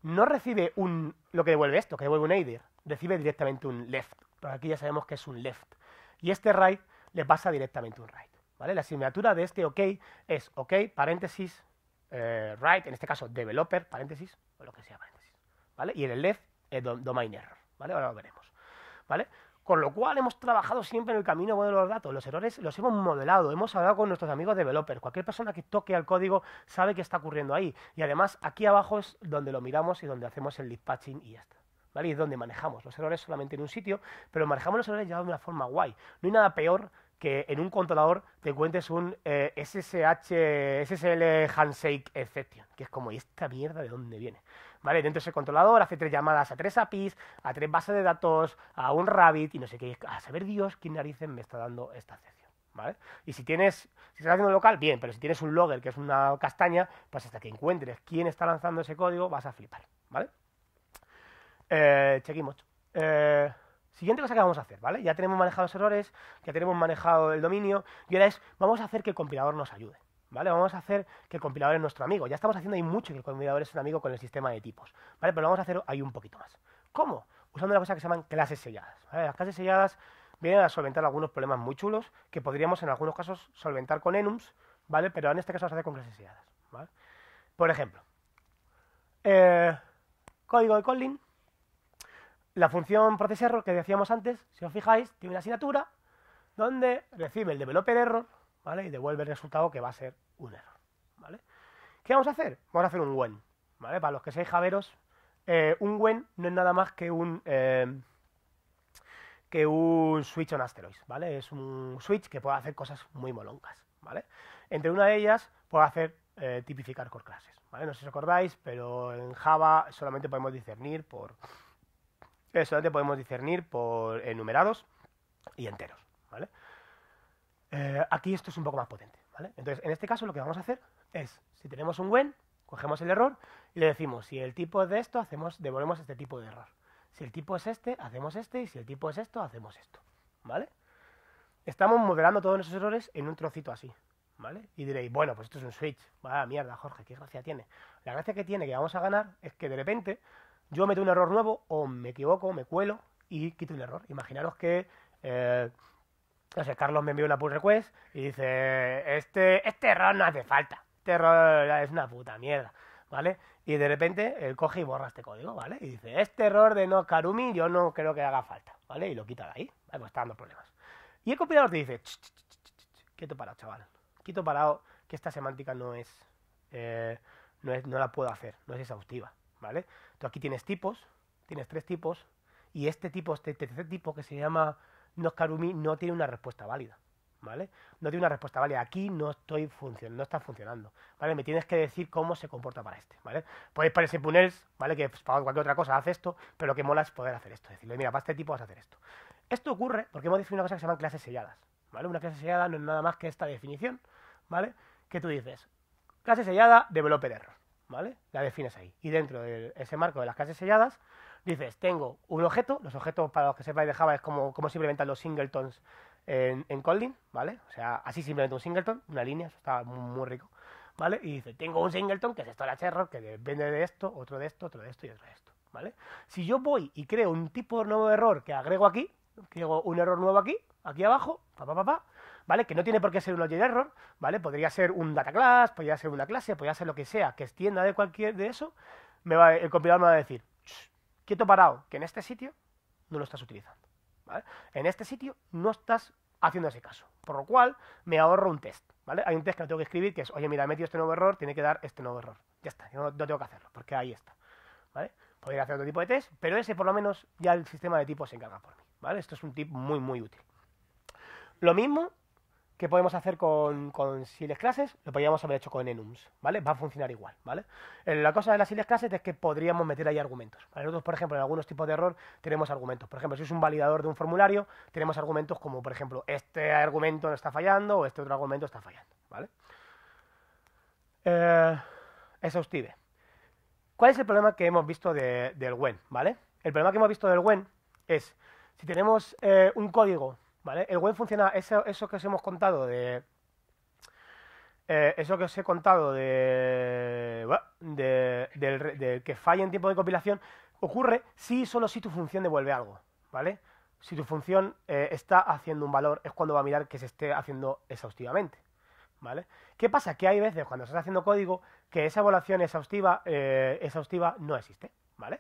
No recibe un, lo que devuelve esto, que devuelve un header, recibe directamente un left. pero aquí ya sabemos que es un left. Y este right le pasa directamente un right. ¿vale? La asignatura de este OK es OK, paréntesis, eh, right, en este caso developer, paréntesis, o lo que sea paréntesis. ¿vale? Y en el left es eh, domain error. ¿vale? Ahora lo veremos. ¿vale? Con lo cual hemos trabajado siempre en el camino de los datos. Los errores los hemos modelado, hemos hablado con nuestros amigos developers. Cualquier persona que toque al código sabe qué está ocurriendo ahí. Y además aquí abajo es donde lo miramos y donde hacemos el dispatching y ya está. ¿Vale? Y es donde manejamos los errores solamente en un sitio, pero manejamos los errores ya de una forma guay. No hay nada peor que en un controlador te cuentes un SSH, eh, SSL handshake exception, que es como, ¿y esta mierda de dónde viene? ¿vale? Dentro de ese controlador hace tres llamadas a tres APIs, a tres bases de datos, a un Rabbit y no sé qué. Ah, a saber Dios ¿quién narices me está dando esta excepción, ¿vale? Y si tienes, si estás haciendo local, bien, pero si tienes un logger que es una castaña, pues hasta que encuentres quién está lanzando ese código vas a flipar, ¿vale? Eh, chequemos. Eh, siguiente cosa que vamos a hacer, ¿vale? Ya tenemos manejados los errores, ya tenemos manejado el dominio, y ahora es, vamos a hacer que el compilador nos ayude. ¿vale? Vamos a hacer que el compilador es nuestro amigo. Ya estamos haciendo ahí mucho que el compilador es un amigo con el sistema de tipos, ¿vale? Pero vamos a hacer ahí un poquito más. ¿Cómo? Usando una cosa que se llaman clases selladas. Las clases selladas vienen a solventar algunos problemas muy chulos que podríamos en algunos casos solventar con enums, ¿vale? Pero en este caso se hace con clases selladas, Por ejemplo, eh, código de calling, la función process error que decíamos antes, si os fijáis, tiene una asignatura donde recibe el developer error ¿vale? Y devuelve el resultado que va a ser un error, ¿vale? ¿Qué vamos a hacer? Vamos a hacer un when, ¿vale? Para los que seáis javeros, eh, un when no es nada más que un... Eh, que un switch on asteroids, ¿vale? Es un switch que puede hacer cosas muy molongas, ¿vale? Entre una de ellas puede hacer eh, tipificar por clases, ¿vale? No sé si os acordáis, pero en Java solamente podemos discernir por... solamente podemos discernir por enumerados y enteros, eh, aquí esto es un poco más potente. ¿vale? Entonces, en este caso lo que vamos a hacer es, si tenemos un when, cogemos el error y le decimos, si el tipo es de esto, hacemos, devolvemos este tipo de error. Si el tipo es este, hacemos este, y si el tipo es esto, hacemos esto. ¿Vale? Estamos modelando todos nuestros errores en un trocito así. ¿Vale? Y diréis, bueno, pues esto es un switch. Vaya mierda, Jorge, qué gracia tiene. La gracia que tiene que vamos a ganar es que de repente yo meto un error nuevo o me equivoco, me cuelo y quito un error. Imaginaros que eh, no Carlos me envió una pull request y dice, este, este error no hace falta, este error es una puta mierda, ¿vale? Y de repente él coge y borra este código, ¿vale? Y dice, este error de no Karumi yo no creo que haga falta, ¿vale? Y lo quita de ahí, ¿vale? Pues está dando problemas. Y el compilador te dice, ch, quieto parado, chaval, quieto parado, que esta semántica no es, eh, no es, no la puedo hacer, no es exhaustiva, ¿vale? Tú aquí tienes tipos, tienes tres tipos, y este tipo, este tercer tipo que se llama Noskarumi no tiene una respuesta válida. ¿Vale? No tiene una respuesta, válida. Aquí no estoy funcionando, no está funcionando, ¿vale? Me tienes que decir cómo se comporta para este, ¿vale? Podéis parecer punels, ¿vale? Que para cualquier otra cosa hace esto, pero lo que mola es poder hacer esto, decirle, mira, para este tipo vas a hacer esto. Esto ocurre porque hemos definido una cosa que se llama clases selladas, ¿vale? Una clase sellada no es nada más que esta definición, ¿vale? Que tú dices, clase sellada, developer error, ¿vale? La defines ahí. Y dentro de ese marco de las clases selladas, dices, tengo un objeto, los objetos para los que sepáis de Java es como, como se implementan los singletons en, en Kotlin, ¿vale? O sea, así simplemente un singleton, una línea, está muy, rico, ¿vale? Y dice, tengo un singleton que es esto la error, que depende de esto, otro de esto, otro de esto y otro de esto, ¿vale? Si yo voy y creo un tipo nuevo de error que agrego aquí, creo un error nuevo aquí, aquí abajo, pa, pa, pa, ¿vale? Que no tiene por qué ser un object error, ¿vale? Podría ser un data class, podría ser una clase, podría ser lo que sea, que extienda de cualquier de eso, me va, el compilador me va a decir, quieto parado, que en este sitio no lo estás utilizando. En este sitio no estás haciendo ese caso. Por lo cual, me ahorro un test. Hay un test que tengo que escribir que es, oye, mira, he metido este nuevo error, tiene que dar este nuevo error. Ya está, yo no, tengo que hacerlo, porque ahí está. Podría hacer otro tipo de test, pero ese por lo menos ya el sistema de tipos se encarga por mí. Esto es un tip muy, muy útil. Lo mismo ¿Qué podemos hacer con, con Siles clases Lo podríamos haber hecho con Enums, ¿vale? Va a funcionar igual, ¿vale? Eh, la cosa de las Siles clases es que podríamos meter ahí argumentos. Nosotros, por ejemplo, en algunos tipos de error tenemos argumentos. Por ejemplo, si es un validador de un formulario, tenemos argumentos como, por ejemplo, este argumento no está fallando o este otro argumento está fallando, ¿vale? Eh, exhaustive. ¿Cuál es el problema que hemos visto del WEN, ¿vale? El problema que hemos visto del WEN es, si tenemos eh, un código el web funciona, eso, que os hemos contado de... Eh, eso que os he contado de, de, que falla en tiempo de compilación ocurre si solo si tu función devuelve algo, ¿vale? Si tu función eh, está haciendo un valor es cuando va a mirar que se esté haciendo exhaustivamente, ¿vale? ¿Qué pasa? Que hay veces cuando estás haciendo código que esa evaluación exhaustiva, eh, exhaustiva no existe, ¿vale?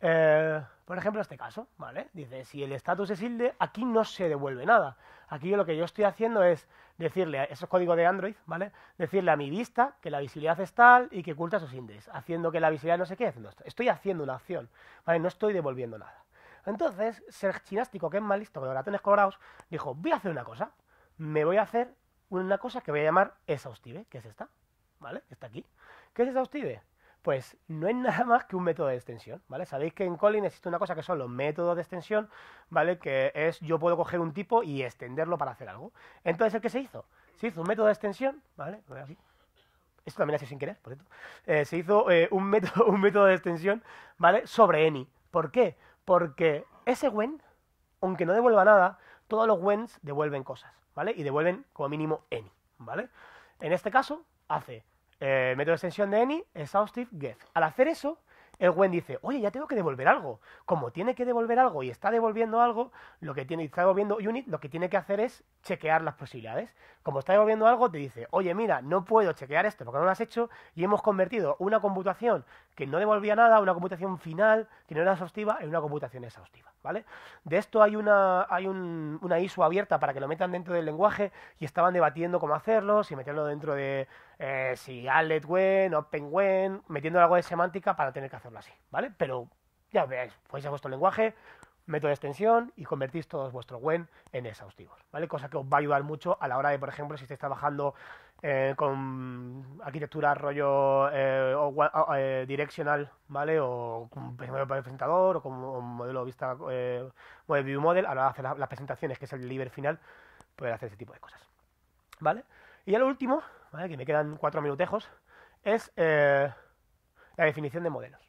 Eh, por ejemplo, este caso, ¿vale? Dice, si el estatus es ilde, aquí no se devuelve nada. Aquí lo que yo estoy haciendo es decirle, a, esos código de Android, ¿vale? Decirle a mi vista que la visibilidad es tal y que oculta esos índices, haciendo que la visibilidad no se quede. Estoy haciendo una acción, ¿vale? No estoy devolviendo nada. Entonces, ser Chinástico, que es más listo que ahora tenés cobrados, dijo, voy a hacer una cosa. Me voy a hacer una cosa que voy a llamar exhaustive, que es esta, ¿vale? Está aquí. ¿Qué es exhaustive? pues no es nada más que un método de extensión, ¿vale? Sabéis que en Kotlin existe una cosa que son los métodos de extensión, ¿vale? Que es yo puedo coger un tipo y extenderlo para hacer algo. Entonces, qué se hizo? Se hizo un método de extensión, ¿vale? Esto también ha sido sin querer, por cierto. Eh, se hizo eh, un, método, (laughs) un método de extensión, ¿vale? Sobre any. ¿Por qué? Porque ese when, aunque no devuelva nada, todos los whens devuelven cosas, ¿vale? Y devuelven como mínimo any, ¿vale? En este caso, hace eh, método de extensión de any, exhaustive get. Al hacer eso, el Gwen dice, oye, ya tengo que devolver algo. Como tiene que devolver algo y está devolviendo algo, lo que tiene, está devolviendo unit, lo que tiene que hacer es chequear las posibilidades. Como está devolviendo algo, te dice, oye, mira, no puedo chequear esto porque no lo has hecho y hemos convertido una computación que no devolvía nada, una computación final, que no era exhaustiva, en una computación exhaustiva, ¿vale? De esto hay una, hay una ISO abierta para que lo metan dentro del lenguaje y estaban debatiendo cómo hacerlo, si meterlo dentro de eh, si Allet when, open when, metiendo algo de semántica para tener que hacerlo así, ¿vale? Pero ya veáis, podéis a vuestro lenguaje, método de extensión y convertís todos vuestros wen en exhaustivos, ¿vale? Cosa que os va a ayudar mucho a la hora de, por ejemplo, si estáis trabajando eh, con arquitectura rollo direccional, eh, o, ¿vale? O con modelo presentador o con un modelo vista model view model, a la hora de hacer las presentaciones, que es el deliver final, poder hacer ese tipo de cosas, ¿vale? Y ya lo último, que me quedan cuatro minutejos, es eh, la definición de modelos.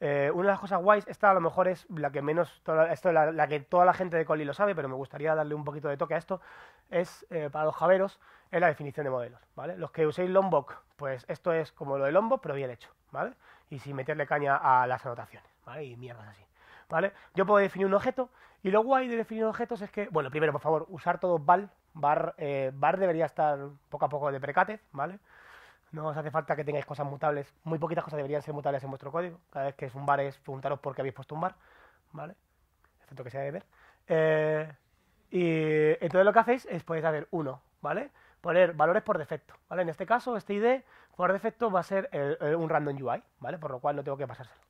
Eh, una de las cosas guays, esta a lo mejor es la que menos, esto la, la, que toda la gente de Coli lo sabe, pero me gustaría darle un poquito de toque a esto, es eh, para los javeros, es la definición de modelos. Los que uséis Lombok, pues esto es como lo de Lombok, pero bien hecho. ¿vale? Y sin meterle caña a las anotaciones, ¿vale? Y mierdas así. ¿Vale? Yo puedo definir un objeto y lo guay de definir objetos es que, bueno, primero, por favor, usar todo val Bar, eh, bar debería estar poco a poco de precate, ¿vale? No os hace falta que tengáis cosas mutables. Muy poquitas cosas deberían ser mutables en vuestro código. Cada vez que es un bar es preguntaros por qué habéis puesto un bar, ¿vale? Excepto que sea de ver. Eh, y entonces lo que hacéis es podéis hacer uno, ¿vale? Poner valores por defecto, ¿vale? En este caso, este ID por defecto va a ser un random UI, ¿vale? Por lo cual no tengo que pasárselo.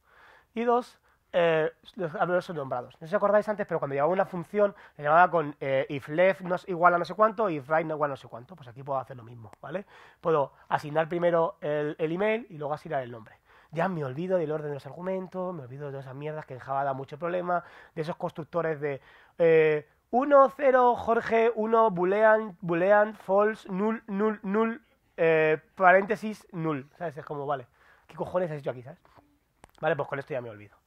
Y dos, eh, los, hablo nombrados. No sé si acordáis antes, pero cuando llevaba una función, la llamaba con eh, if left no es igual a no sé cuánto, if right no igual a no sé cuánto. Pues aquí puedo hacer lo mismo, ¿vale? Puedo asignar primero el, email y luego asignar el nombre. Ya me olvido del orden de los argumentos, me olvido de esas mierdas que en Java da mucho problema, de esos constructores de eh, 1, 0, Jorge, 1, boolean, boolean, false, null, null, null, eh, paréntesis, null. ¿Sabes? Es como, vale, ¿qué cojones has hecho aquí, sabes? Vale, pues con esto ya me olvido.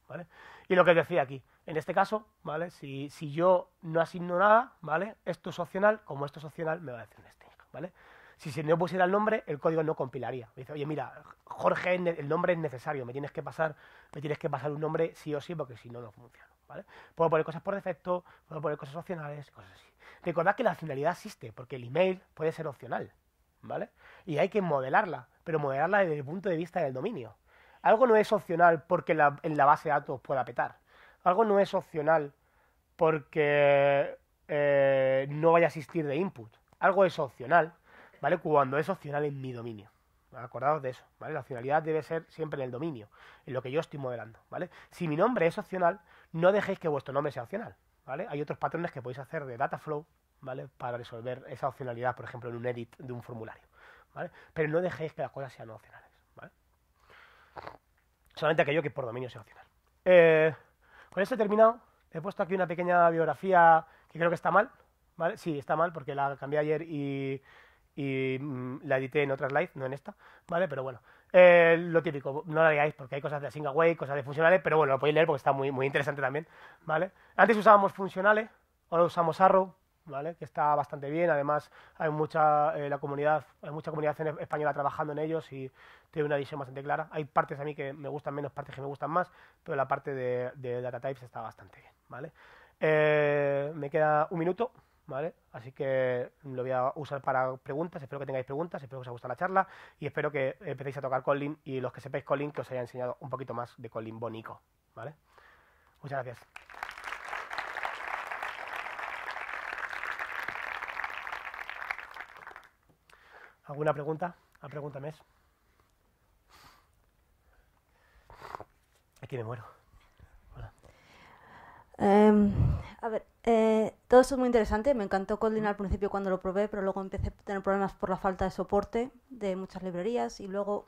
Y lo que decía aquí, en este caso, ¿vale? Si, si, yo no asigno nada, ¿vale? Esto es opcional, como esto es opcional, me va a decir un ¿vale? Si se no pusiera el nombre, el código no compilaría. dice, oye, mira, Jorge, el nombre es necesario, me tienes que pasar, me tienes que pasar un nombre sí o sí, porque si no, no funciona. Puedo poner cosas por defecto, puedo poner cosas opcionales, cosas así. Recordad que la finalidad existe, porque el email puede ser opcional, ¿vale? Y hay que modelarla, pero modelarla desde el punto de vista del dominio. Algo no es opcional porque en la base de datos pueda petar. Algo no es opcional porque eh, no vaya a existir de input. Algo es opcional, ¿vale? Cuando es opcional en mi dominio. Acordaos de eso, ¿vale? La opcionalidad debe ser siempre en el dominio, en lo que yo estoy modelando, ¿vale? Si mi nombre es opcional, no dejéis que vuestro nombre sea opcional, ¿vale? Hay otros patrones que podéis hacer de flow, ¿vale? Para resolver esa opcionalidad, por ejemplo, en un edit de un formulario, Pero no dejéis que las cosas sean opcional solamente aquello que por dominio sea opcional. Eh, con esto he terminado. He puesto aquí una pequeña biografía que creo que está mal. ¿vale? Sí, está mal porque la cambié ayer y, mm, la edité en otra slide, no en esta. ¿vale? Pero bueno, eh, lo típico, no la leáis porque hay cosas de single cosas de funcionales, pero bueno, lo podéis leer porque está muy, muy interesante también. ¿vale? Antes usábamos funcionales, ahora usamos arrow, que está bastante bien. Además, hay mucha, eh, la comunidad, mucha comunidad española trabajando en ellos y tengo una visión bastante clara. Hay partes a mí que me gustan menos, partes que me gustan más, pero la parte de, de data types está bastante bien. ¿vale? Eh, me queda un minuto. ¿Vale? Así que lo voy a usar para preguntas, espero que tengáis preguntas, espero que os haya gustado la charla y espero que empecéis a tocar Colin y los que sepáis Colin que os haya enseñado un poquito más de Colin bonico, ¿vale? Muchas gracias. ¿Alguna pregunta? ¿A ah, pregunta mes? Aquí me muero. Hola. Em, a ver, eh, todo eso es muy interesante. Me encantó Kotlin al principio cuando lo probé, pero luego empecé a tener problemas por la falta de soporte de muchas librerías y luego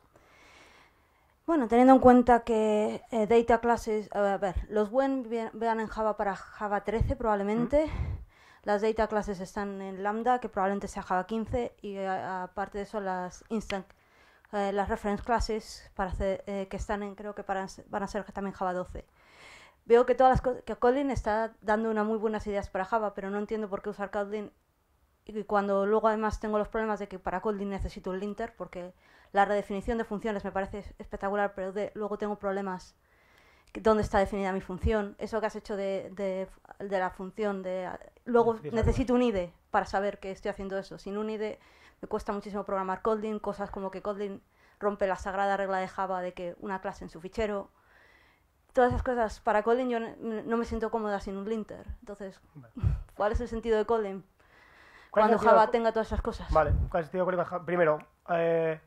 bueno, teniendo en cuenta que eh, Data Classes, a ver, los buen vean en Java para Java 13 probablemente. Mm. Las data clases están en lambda, que probablemente sea Java 15, y eh, aparte de eso las instant eh, las reference classes eh, que están en, creo que van a ser también Java 12. Veo que todas las que Kotlin está dando unas muy buenas ideas para Java, pero no entiendo por qué usar Kotlin y cuando luego además tengo los problemas de que para Kotlin necesito un linter porque la redefinición de funciones me parece espectacular, pero luego tengo problemas dónde está definida mi función, eso que has hecho de, la función. De, luego necesito un IDE para saber que estoy haciendo eso. Sin un IDE me cuesta muchísimo programar Kotlin, cosas como que Kotlin rompe la sagrada regla de Java de que una clase en su fichero. Todas esas cosas. Para Kotlin yo no me siento cómoda sin un linter. Entonces, (laughs) ¿cuál es el sentido de Kotlin? Cuando Java tenga todas esas cosas. Vale, ¿cuál es el sentido de Kotlin? Primero, eh,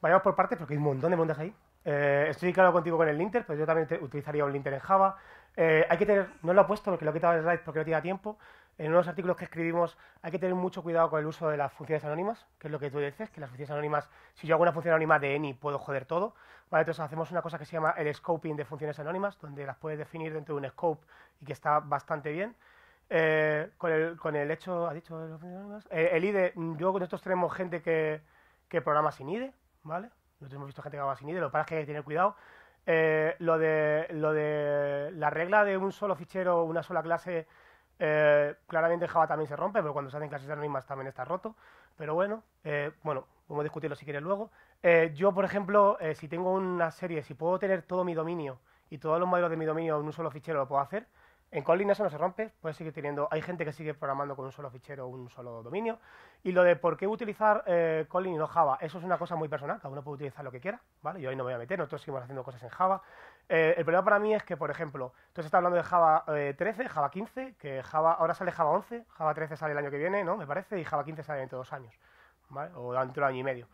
vayamos por partes porque hay un montón de montes ahí. Eh, estoy claro contigo con el linter, pues yo también utilizaría un linter en Java. Eh, hay que tener, no lo he puesto porque lo he quitado el slide porque no tenía tiempo. En unos artículos que escribimos hay que tener mucho cuidado con el uso de las funciones anónimas, que es lo que tú dices, que las funciones anónimas, si yo hago una función anónima de any puedo joder todo. Vale, entonces hacemos una cosa que se llama el scoping de funciones anónimas, donde las puedes definir dentro de un scope y que está bastante bien. Eh, con, el, con, el, hecho, ha dicho el IDE, yo, con estos tenemos gente que, que programa sin IDE, ¿vale? Nosotros hemos visto gente que va sin ID, lo que es que hay que tener cuidado. Eh, lo, de, lo de la regla de un solo fichero, una sola clase, eh, claramente en Java también se rompe, pero cuando se hacen clases anónimas también está roto. Pero bueno, eh, bueno, podemos discutirlo si quieres luego. Eh, yo, por ejemplo, si tengo una serie, si puedo tener todo mi dominio y todos los modelos de mi dominio en un solo fichero, lo puedo hacer. En Kotlin eso no se rompe, puedes seguir teniendo, hay gente que sigue programando con un solo fichero, un solo dominio. Y lo de por qué utilizar eh, Kotlin y no Java, eso es una cosa muy personal, cada uno puede utilizar lo que quiera, ¿vale? Yo ahí no me voy a meter, nosotros seguimos haciendo cosas en Java. Eh, el problema para mí es que, por ejemplo, tú estás hablando de Java 13, eh, Java 15, que Java, ahora sale Java 11, Java 13 sale el año que viene, ¿no? Me parece, y Java 15 sale dentro de dos años, O dentro de un año y medio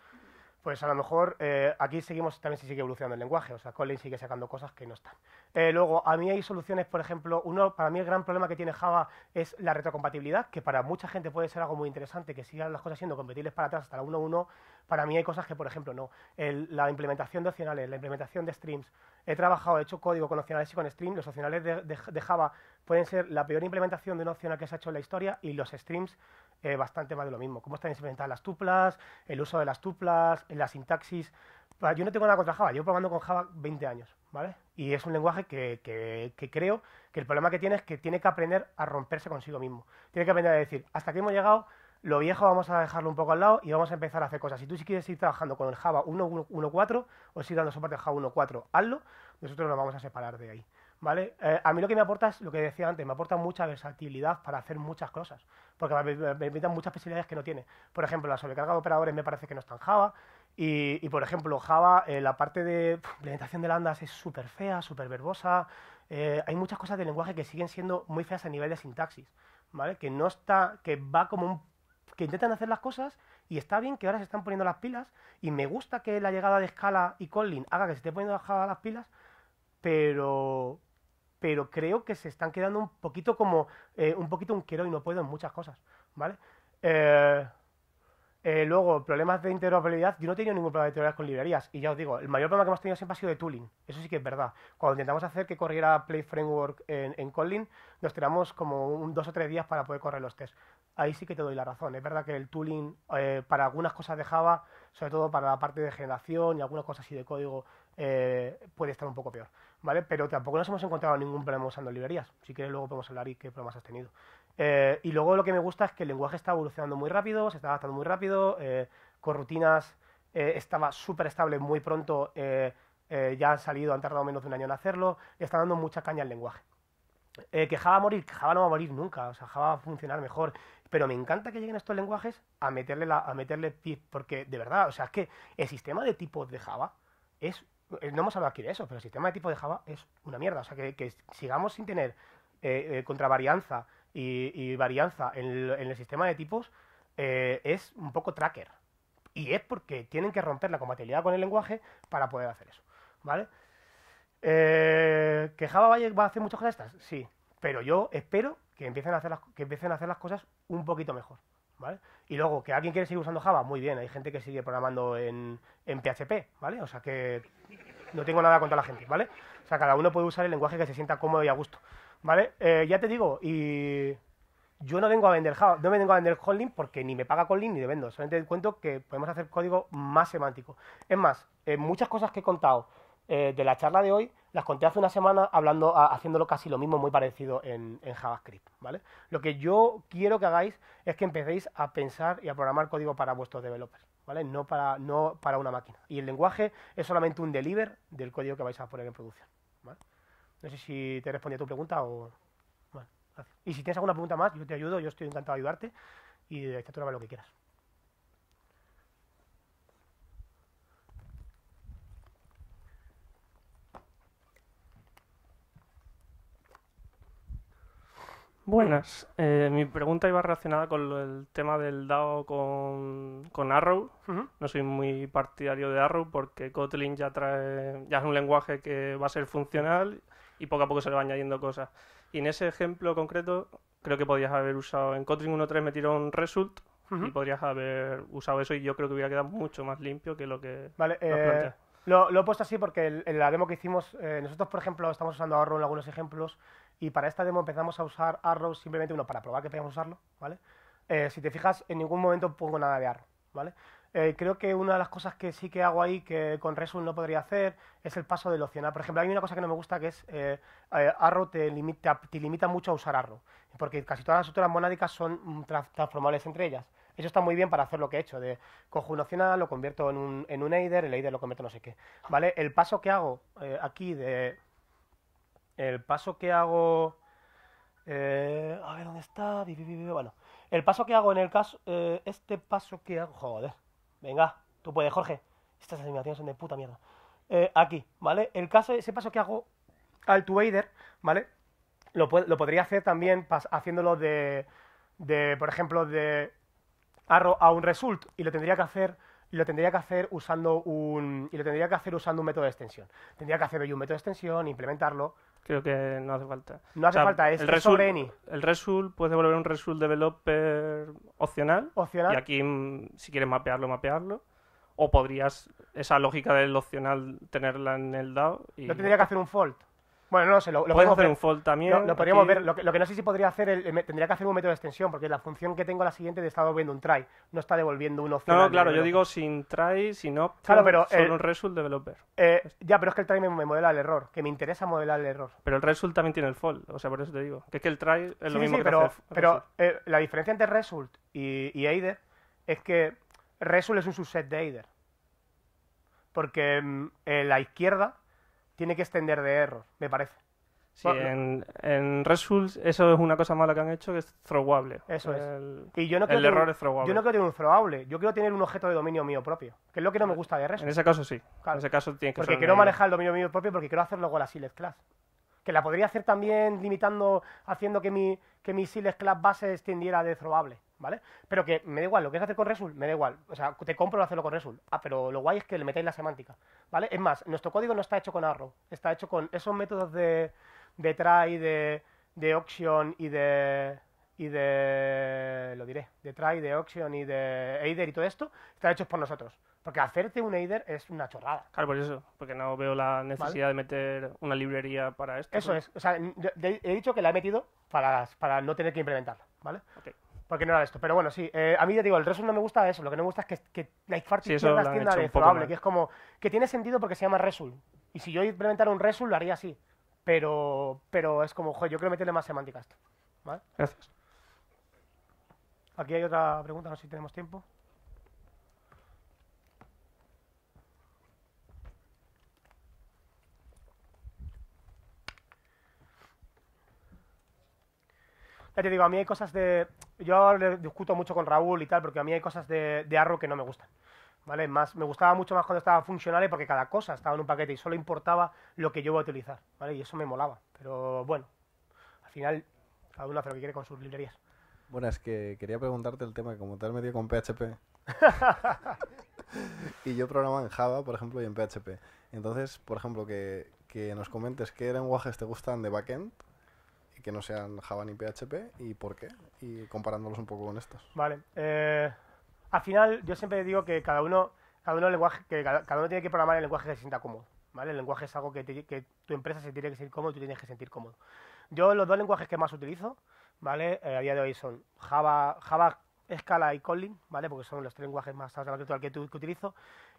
pues a lo mejor eh, aquí seguimos, también si sigue evolucionando el lenguaje, o sea, Kotlin sigue sacando cosas que no están. Eh, luego, a mí hay soluciones, por ejemplo, uno, para mí el gran problema que tiene Java es la retrocompatibilidad, que para mucha gente puede ser algo muy interesante, que sigan las cosas siendo compatibles para atrás hasta la 1.1, para mí hay cosas que, por ejemplo, no. la implementación de opcionales, la implementación de streams, he trabajado, he hecho código con opcionales y con streams, los opcionales de, de Java pueden ser la peor implementación de una opcional que se ha hecho en la historia y los streams eh, bastante más de lo mismo. Cómo están implementadas las tuplas, el uso de las tuplas, la sintaxis. Yo no tengo nada contra Java, llevo probando con Java 20 años, ¿vale? Y es un lenguaje que, creo que el problema que tiene es que tiene que aprender a romperse consigo mismo. Tiene que aprender a decir, hasta aquí hemos llegado, lo viejo vamos a dejarlo un poco al lado y vamos a empezar a hacer cosas. Si tú si quieres ir trabajando con el Java 1.1.4 o si dando soporte a Java 1.4, hazlo, nosotros lo vamos a separar de ahí. ¿vale? Eh, a mí lo que me aporta es lo que decía antes, me aporta mucha versatilidad para hacer muchas cosas, porque me, permiten muchas posibilidades que no tiene. Por ejemplo, la sobrecarga de operadores me parece que no está en Java, y, por ejemplo, Java, eh, la parte de implementación de lambdas es súper fea, súper verbosa, eh, hay muchas cosas del lenguaje que siguen siendo muy feas a nivel de sintaxis, ¿vale? Que no está, que va como un... que intentan hacer las cosas y está bien que ahora se están poniendo las pilas y me gusta que la llegada de Scala y Kotlin haga que se esté poniendo las pilas, pero pero creo que se están quedando un poquito como eh, un poquito un quiero y no puedo en muchas cosas, ¿vale? Eh, eh, luego, problemas de interoperabilidad. Yo no he tenido ningún problema de interoperabilidad con librerías. Y ya os digo, el mayor problema que hemos tenido siempre ha sido de tooling. Eso sí que es verdad. Cuando intentamos hacer que corriera Play Framework en, en Kotlin, nos tiramos como un, dos o tres días para poder correr los tests. Ahí sí que te doy la razón. Es verdad que el tooling para algunas cosas dejaba sobre todo para la parte de generación y algunas cosas así de código, eh, puede estar un poco peor, ¿vale? Pero tampoco nos hemos encontrado ningún problema usando librerías. Si quieres luego podemos hablar y qué problemas has tenido. Eh, y luego lo que me gusta es que el lenguaje está evolucionando muy rápido, se está adaptando muy rápido, eh, con rutinas estaba súper estable muy pronto, ya han salido, han tardado menos de un año en hacerlo, y está dando mucha caña al lenguaje. que Java a morir, Java no va a morir nunca, o sea, Java a funcionar mejor pero me encanta que lleguen estos lenguajes a meterle, a meterle porque de verdad, o sea, es que el sistema de tipos de Java es. Eh, no hemos hablado aquí de eso, pero el sistema de tipos de Java es una mierda. O sea, que, sigamos sin tener eh, eh, contravarianza y, varianza en el, sistema de tipos es un poco tracker. Y es porque tienen que romper la compatibilidad con el lenguaje para poder hacer eso. ¿Vale? ¿Que Java va a hacer muchas cosas estas? Sí. Pero yo espero que empiecen a hacer las, que empiecen a hacer las cosas un poquito mejor. ¿Vale? Y luego, que alguien quiere seguir usando Java, muy bien, hay gente que sigue programando en, en, PHP, ¿vale? O sea que no tengo nada contra la gente, ¿vale? O sea, cada uno puede usar el lenguaje que se sienta cómodo y a gusto, ¿vale? Eh, ya te digo, y yo no vengo a vender Java, no me vengo a vender Kotlin porque ni me paga Kotlin ni de vendo, solamente cuento que podemos hacer código más semántico. Es más, muchas cosas que he contado eh, de la charla de hoy las conté hace una semana hablando, haciéndolo casi lo mismo, muy parecido en, JavaScript, ¿vale? Lo que yo quiero que hagáis es que empecéis a pensar y a programar código para vuestros developers, ¿vale? No para, no para una máquina. Y el lenguaje es solamente un deliver del código que vais a poner en producción, No sé si te respondí a tu pregunta o... Y si tienes alguna pregunta más, yo te ayudo, yo estoy encantado de ayudarte y de esta lo que quieras. Buenas. Eh, mi pregunta iba relacionada con el tema del DAO con, Arrow. No soy muy partidario de Arrow porque Kotlin ya trae, ya es un lenguaje que va a ser funcional y poco a poco se le va añadiendo cosas. Y en ese ejemplo concreto, creo que podías haber usado en Kotlin 1.3 metieron result un result y podrías haber usado eso y yo creo que hubiera quedado mucho más limpio que lo que vale, eh, lo, he puesto así porque en la demo que hicimos, eh, nosotros por ejemplo estamos usando Arrow en algunos ejemplos y para esta demo empezamos a usar Arrow simplemente uno para probar que podíamos usarlo, ¿vale? Eh, si te fijas, en ningún momento pongo nada de Arrow, ¿vale? Eh, creo que una de las cosas que sí que hago ahí que con Resul no podría hacer es el paso de locionar. Por ejemplo, hay una cosa que no me gusta que es eh, eh, Arrow te limita, te limita mucho a usar Arrow, porque casi todas las estructuras monádicas son mm, transformables entre ellas. Eso está muy bien para hacer lo que he hecho, de cojo un opcional, lo convierto en un, en un Eider, el Eider lo convierto en no sé qué. ¿Vale? El paso que hago aquí de el paso que hago... Eh, a ver, ¿dónde está? Bueno, el paso que hago en el caso... Eh, este paso que hago... Joder, venga, tú puedes, Jorge. Estas animaciones son de puta mierda. Eh, aquí, ¿vale? El caso, ese paso que hago al tuvader, ¿vale? Lo, podría hacer también haciéndolo de, de, por ejemplo, de arrow a un result y lo tendría que hacer y lo tendría que hacer usando un y lo tendría que hacer usando un método de extensión. Tendría que hacer un método de extensión, implementarlo. Creo que no hace falta. No hace falta, es, el result, sobre any. El result puedes devolver un result developer opcional. Opcional. Y aquí mm, si quieres mapearlo, mapearlo. O podrías esa lógica del opcional tenerla en el DAO. Y... No tendría que hacer un fault bueno, no sé, lo, lo podemos hacer un fold también. Lo, podríamos ver. Lo que, no sé si podría hacer, tendría que hacer un método de extensión, porque la función que tengo la siguiente está devolviendo un try, no está devolviendo un No, claro, yo digo sin try, sin opt, claro, solo eh, un result developer. Eh, ya, pero es que el try me, modela el error, que me interesa modelar el error. Pero el result también tiene el fold, o sea, por eso te digo. Que es que el try es lo mismo que pero, pero eh, la diferencia entre result y, y es que result es un subset de Eider. Porque mm, la izquierda tiene que extender de error, me parece. Sí, en, en Results eso es una cosa mala que han hecho que es throwable. Eso es. Y yo el error es throwable. Yo no quiero tener un throwable, yo quiero tener un objeto de dominio mío propio, que es lo que no me gusta de Results. En ese caso sí. Claro. En ese caso tiene que Porque quiero manejar el dominio mío propio porque quiero hacerlo con la Silex Class. Que la podría hacer también limitando, haciendo que mi, que mi Silex Class base extendiera de throwable. ¿vale? Pero que me da igual, lo que es hacer con Resul, me da igual. O sea, te compro hacerlo con Resul. Ah, pero lo guay es que le metáis la semántica, ¿vale? Es más, nuestro código no está hecho con Arrow, está hecho con esos métodos de, de try, de, de auction y de y de, lo diré, de try, de auction y de either y todo esto, están hechos por nosotros. Porque hacerte un either es una chorrada. Claro, por eso, porque no veo la necesidad de meter una librería para esto. Eso es, o sea, he dicho que la he metido para, para no tener que implementarla, ¿vale? Porque no era esto. Pero bueno, sí. Eh, a mí ya digo, el resul no me gusta eso. Lo que no me gusta es que, que Nightfart sí, tiene las que es como. que tiene sentido porque se llama Resul. Y si yo implementara un Resul, lo haría así. Pero, pero es como, joder, yo creo meterle más semántica a esto. ¿Vale? Gracias. Aquí hay otra pregunta, no sé si tenemos tiempo. Ya te digo, a mí hay cosas de... Yo le discuto mucho con Raúl y tal, porque a mí hay cosas de, de que no me gustan. ¿Vale? Más, me gustaba mucho más cuando estaba funcional y porque cada cosa estaba en un paquete y solo importaba lo que yo iba a utilizar, ¿vale? Y eso me molaba. Pero bueno, al final cada uno hace lo que quiere con sus librerías. Bueno, es que quería preguntarte el tema, de como te has metido con PHP. (laughs) y yo programaba en Java, por ejemplo, y en PHP. Entonces, por ejemplo, que, que nos comentes qué lenguajes te gustan de backend que no sean Java ni PHP y por qué, y comparándolos un poco con estos. Vale. Eh, al final, yo siempre digo que cada uno, cada uno, lenguaje, que cada, uno tiene que programar el lenguaje que se sienta cómodo. ¿vale? El lenguaje es algo que, que tu empresa se tiene que sentir cómodo y tú tienes que sentir cómodo. Yo los dos lenguajes que más utilizo, ¿vale? Eh, a día de hoy son Java, Java Scala y Kotlin, ¿vale? Porque son los tres lenguajes más la que, que, utilizo.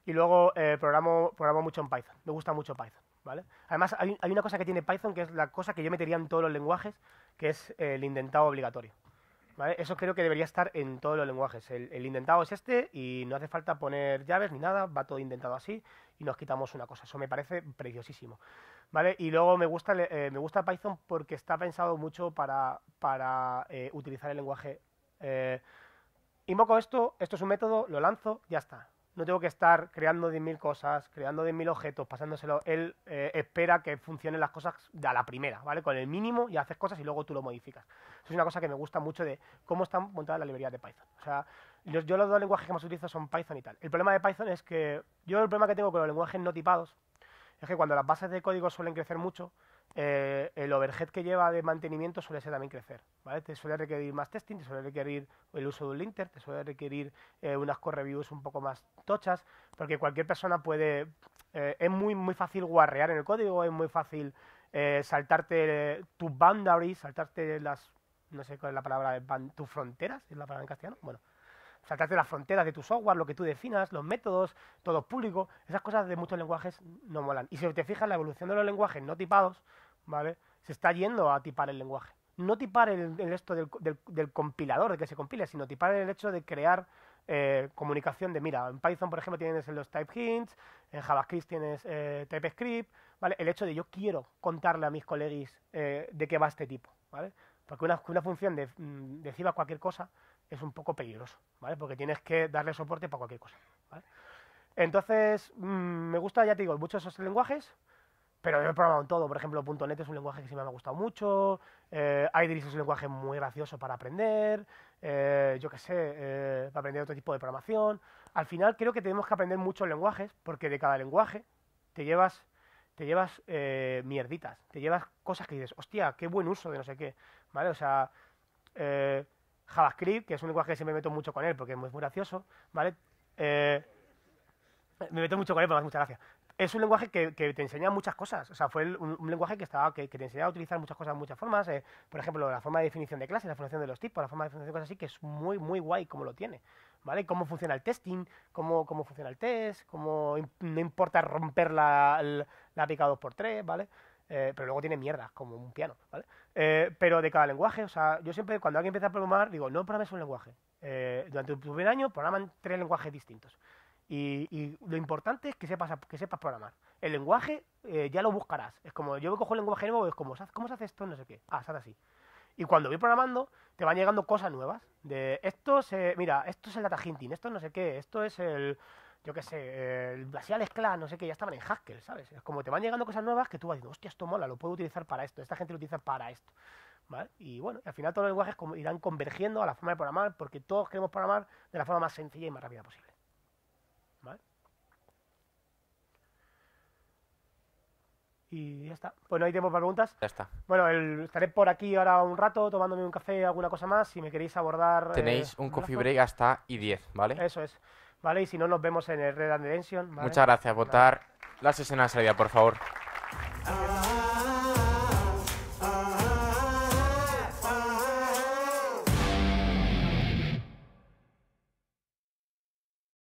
Y luego eh, programo mucho en Python. Me gusta mucho Python. Además, hay, una cosa que tiene Python, que es la cosa que yo metería en todos los lenguajes, que es el indentado obligatorio. Eso creo que debería estar en todos los lenguajes. El, el, indentado es este y no hace falta poner llaves ni nada, va todo indentado así y nos quitamos una cosa. Eso me parece preciosísimo. ¿Vale? Y luego me gusta, eh, me gusta Python porque está pensado mucho para, eh, utilizar el lenguaje. Eh, invoco esto, esto es un método, lo lanzo, ya está no tengo que estar creando 10.000 cosas, creando 10.000 objetos, pasándoselo. Él eh, espera que funcionen las cosas a la primera, ¿vale? Con el mínimo y haces cosas y luego tú lo modificas. es una cosa que me gusta mucho de cómo están montada la librería de Python. O sea, yo los dos lenguajes que más utilizo son Python y tal. El problema de Python es que yo el problema que tengo con los lenguajes no tipados es que cuando las bases de código suelen crecer mucho, eh, el overhead que lleva de mantenimiento suele ser también crecer. ¿vale? Te suele requerir más testing, te suele requerir el uso de un linter, te suele requerir eh, unas core reviews un poco más tochas, porque cualquier persona puede... Eh, es muy, muy fácil guarrear en el código, es muy fácil saltarte tus boundaries, saltarte las... no sé cuál es la palabra, tus fronteras, es la palabra en castellano, bueno, saltarte las fronteras de tu software, lo que tú definas, los métodos, todo público, esas cosas de muchos lenguajes no molan. Y si te fijas, la evolución de los lenguajes no tipados, ¿vale? Se está yendo a tipar el lenguaje. No tipar el, esto del, compilador, de que se compile, sino tipar el hecho de crear eh, comunicación de, mira, en Python, por ejemplo, tienes los type hints, en JavaScript tienes eh, TypeScript, ¿vale? El hecho de yo quiero contarle a mis colegas eh, de qué va este tipo, ¿vale? Porque una, función de, mm, decida cualquier cosa, es un poco peligroso, ¿vale? Porque tienes que darle soporte para cualquier cosa, ¿vale? Entonces, mm, me gusta, ya te digo, muchos esos lenguajes, pero he programado en todo. Por ejemplo, .NET es un lenguaje que sí me ha gustado mucho, eh, Idris es un lenguaje muy gracioso para aprender, eh, yo qué sé, eh, para aprender otro tipo de programación. Al final creo que tenemos que aprender muchos lenguajes, porque de cada lenguaje te llevas te eh, mierditas, te llevas cosas que dices, hostia, qué buen uso de no sé qué, ¿vale? O sea, eh, JavaScript, que es un lenguaje que siempre me meto mucho con él porque es muy, gracioso, ¿vale? Eh, me meto mucho con él porque me hace Es un lenguaje que, que te enseña muchas cosas. O sea, fue un, lenguaje que, estaba, que, que, te enseñaba a utilizar muchas cosas de muchas formas. Eh, por ejemplo, la forma de definición de clases, la formación de los tipos, la forma de definición de cosas así, que es muy, muy guay como lo tiene. ¿vale? Cómo funciona el testing, cómo, cómo funciona el test, cómo no importa romper la, la, 2x3, ¿vale? Eh, pero luego tiene mierda, como un piano, ¿vale? Eh, pero de cada lenguaje, o sea, yo siempre cuando alguien empieza a programar, digo, no programes un lenguaje. Eh, durante tu primer año programan tres lenguajes distintos. Y, lo importante es que sepas, que sepas programar. El lenguaje ya lo buscarás. Es como, yo me cojo el lenguaje nuevo y es como, ¿cómo se hace esto? No sé qué. Ah, se así. Y cuando voy programando, te van llegando cosas nuevas. De esto se, mira, esto es el data hinting, esto no sé qué, esto es el yo qué sé, eh, el no sé qué, ya estaban en Haskell, ¿sabes? Es como te van llegando cosas nuevas que tú vas diciendo, hostia, esto mola, lo puedo utilizar para esto, esta gente lo utiliza para esto. Y bueno, al final todos los lenguajes irán convergiendo a la forma de programar, porque todos queremos programar de la forma más sencilla y más rápida posible. ¿Vale? Y ya está. Pues no hay tiempo para preguntas. Ya está. Bueno, estaré por aquí ahora un rato tomándome un café, alguna cosa más. Si me queréis abordar. Tenéis eh, un coffee break hasta y 10, ¿vale? Eso es. ¿vale? Y si no, nos vemos en el Red and Redemption. Muchas gracias. Votar la sesión a salida, por favor. Ah.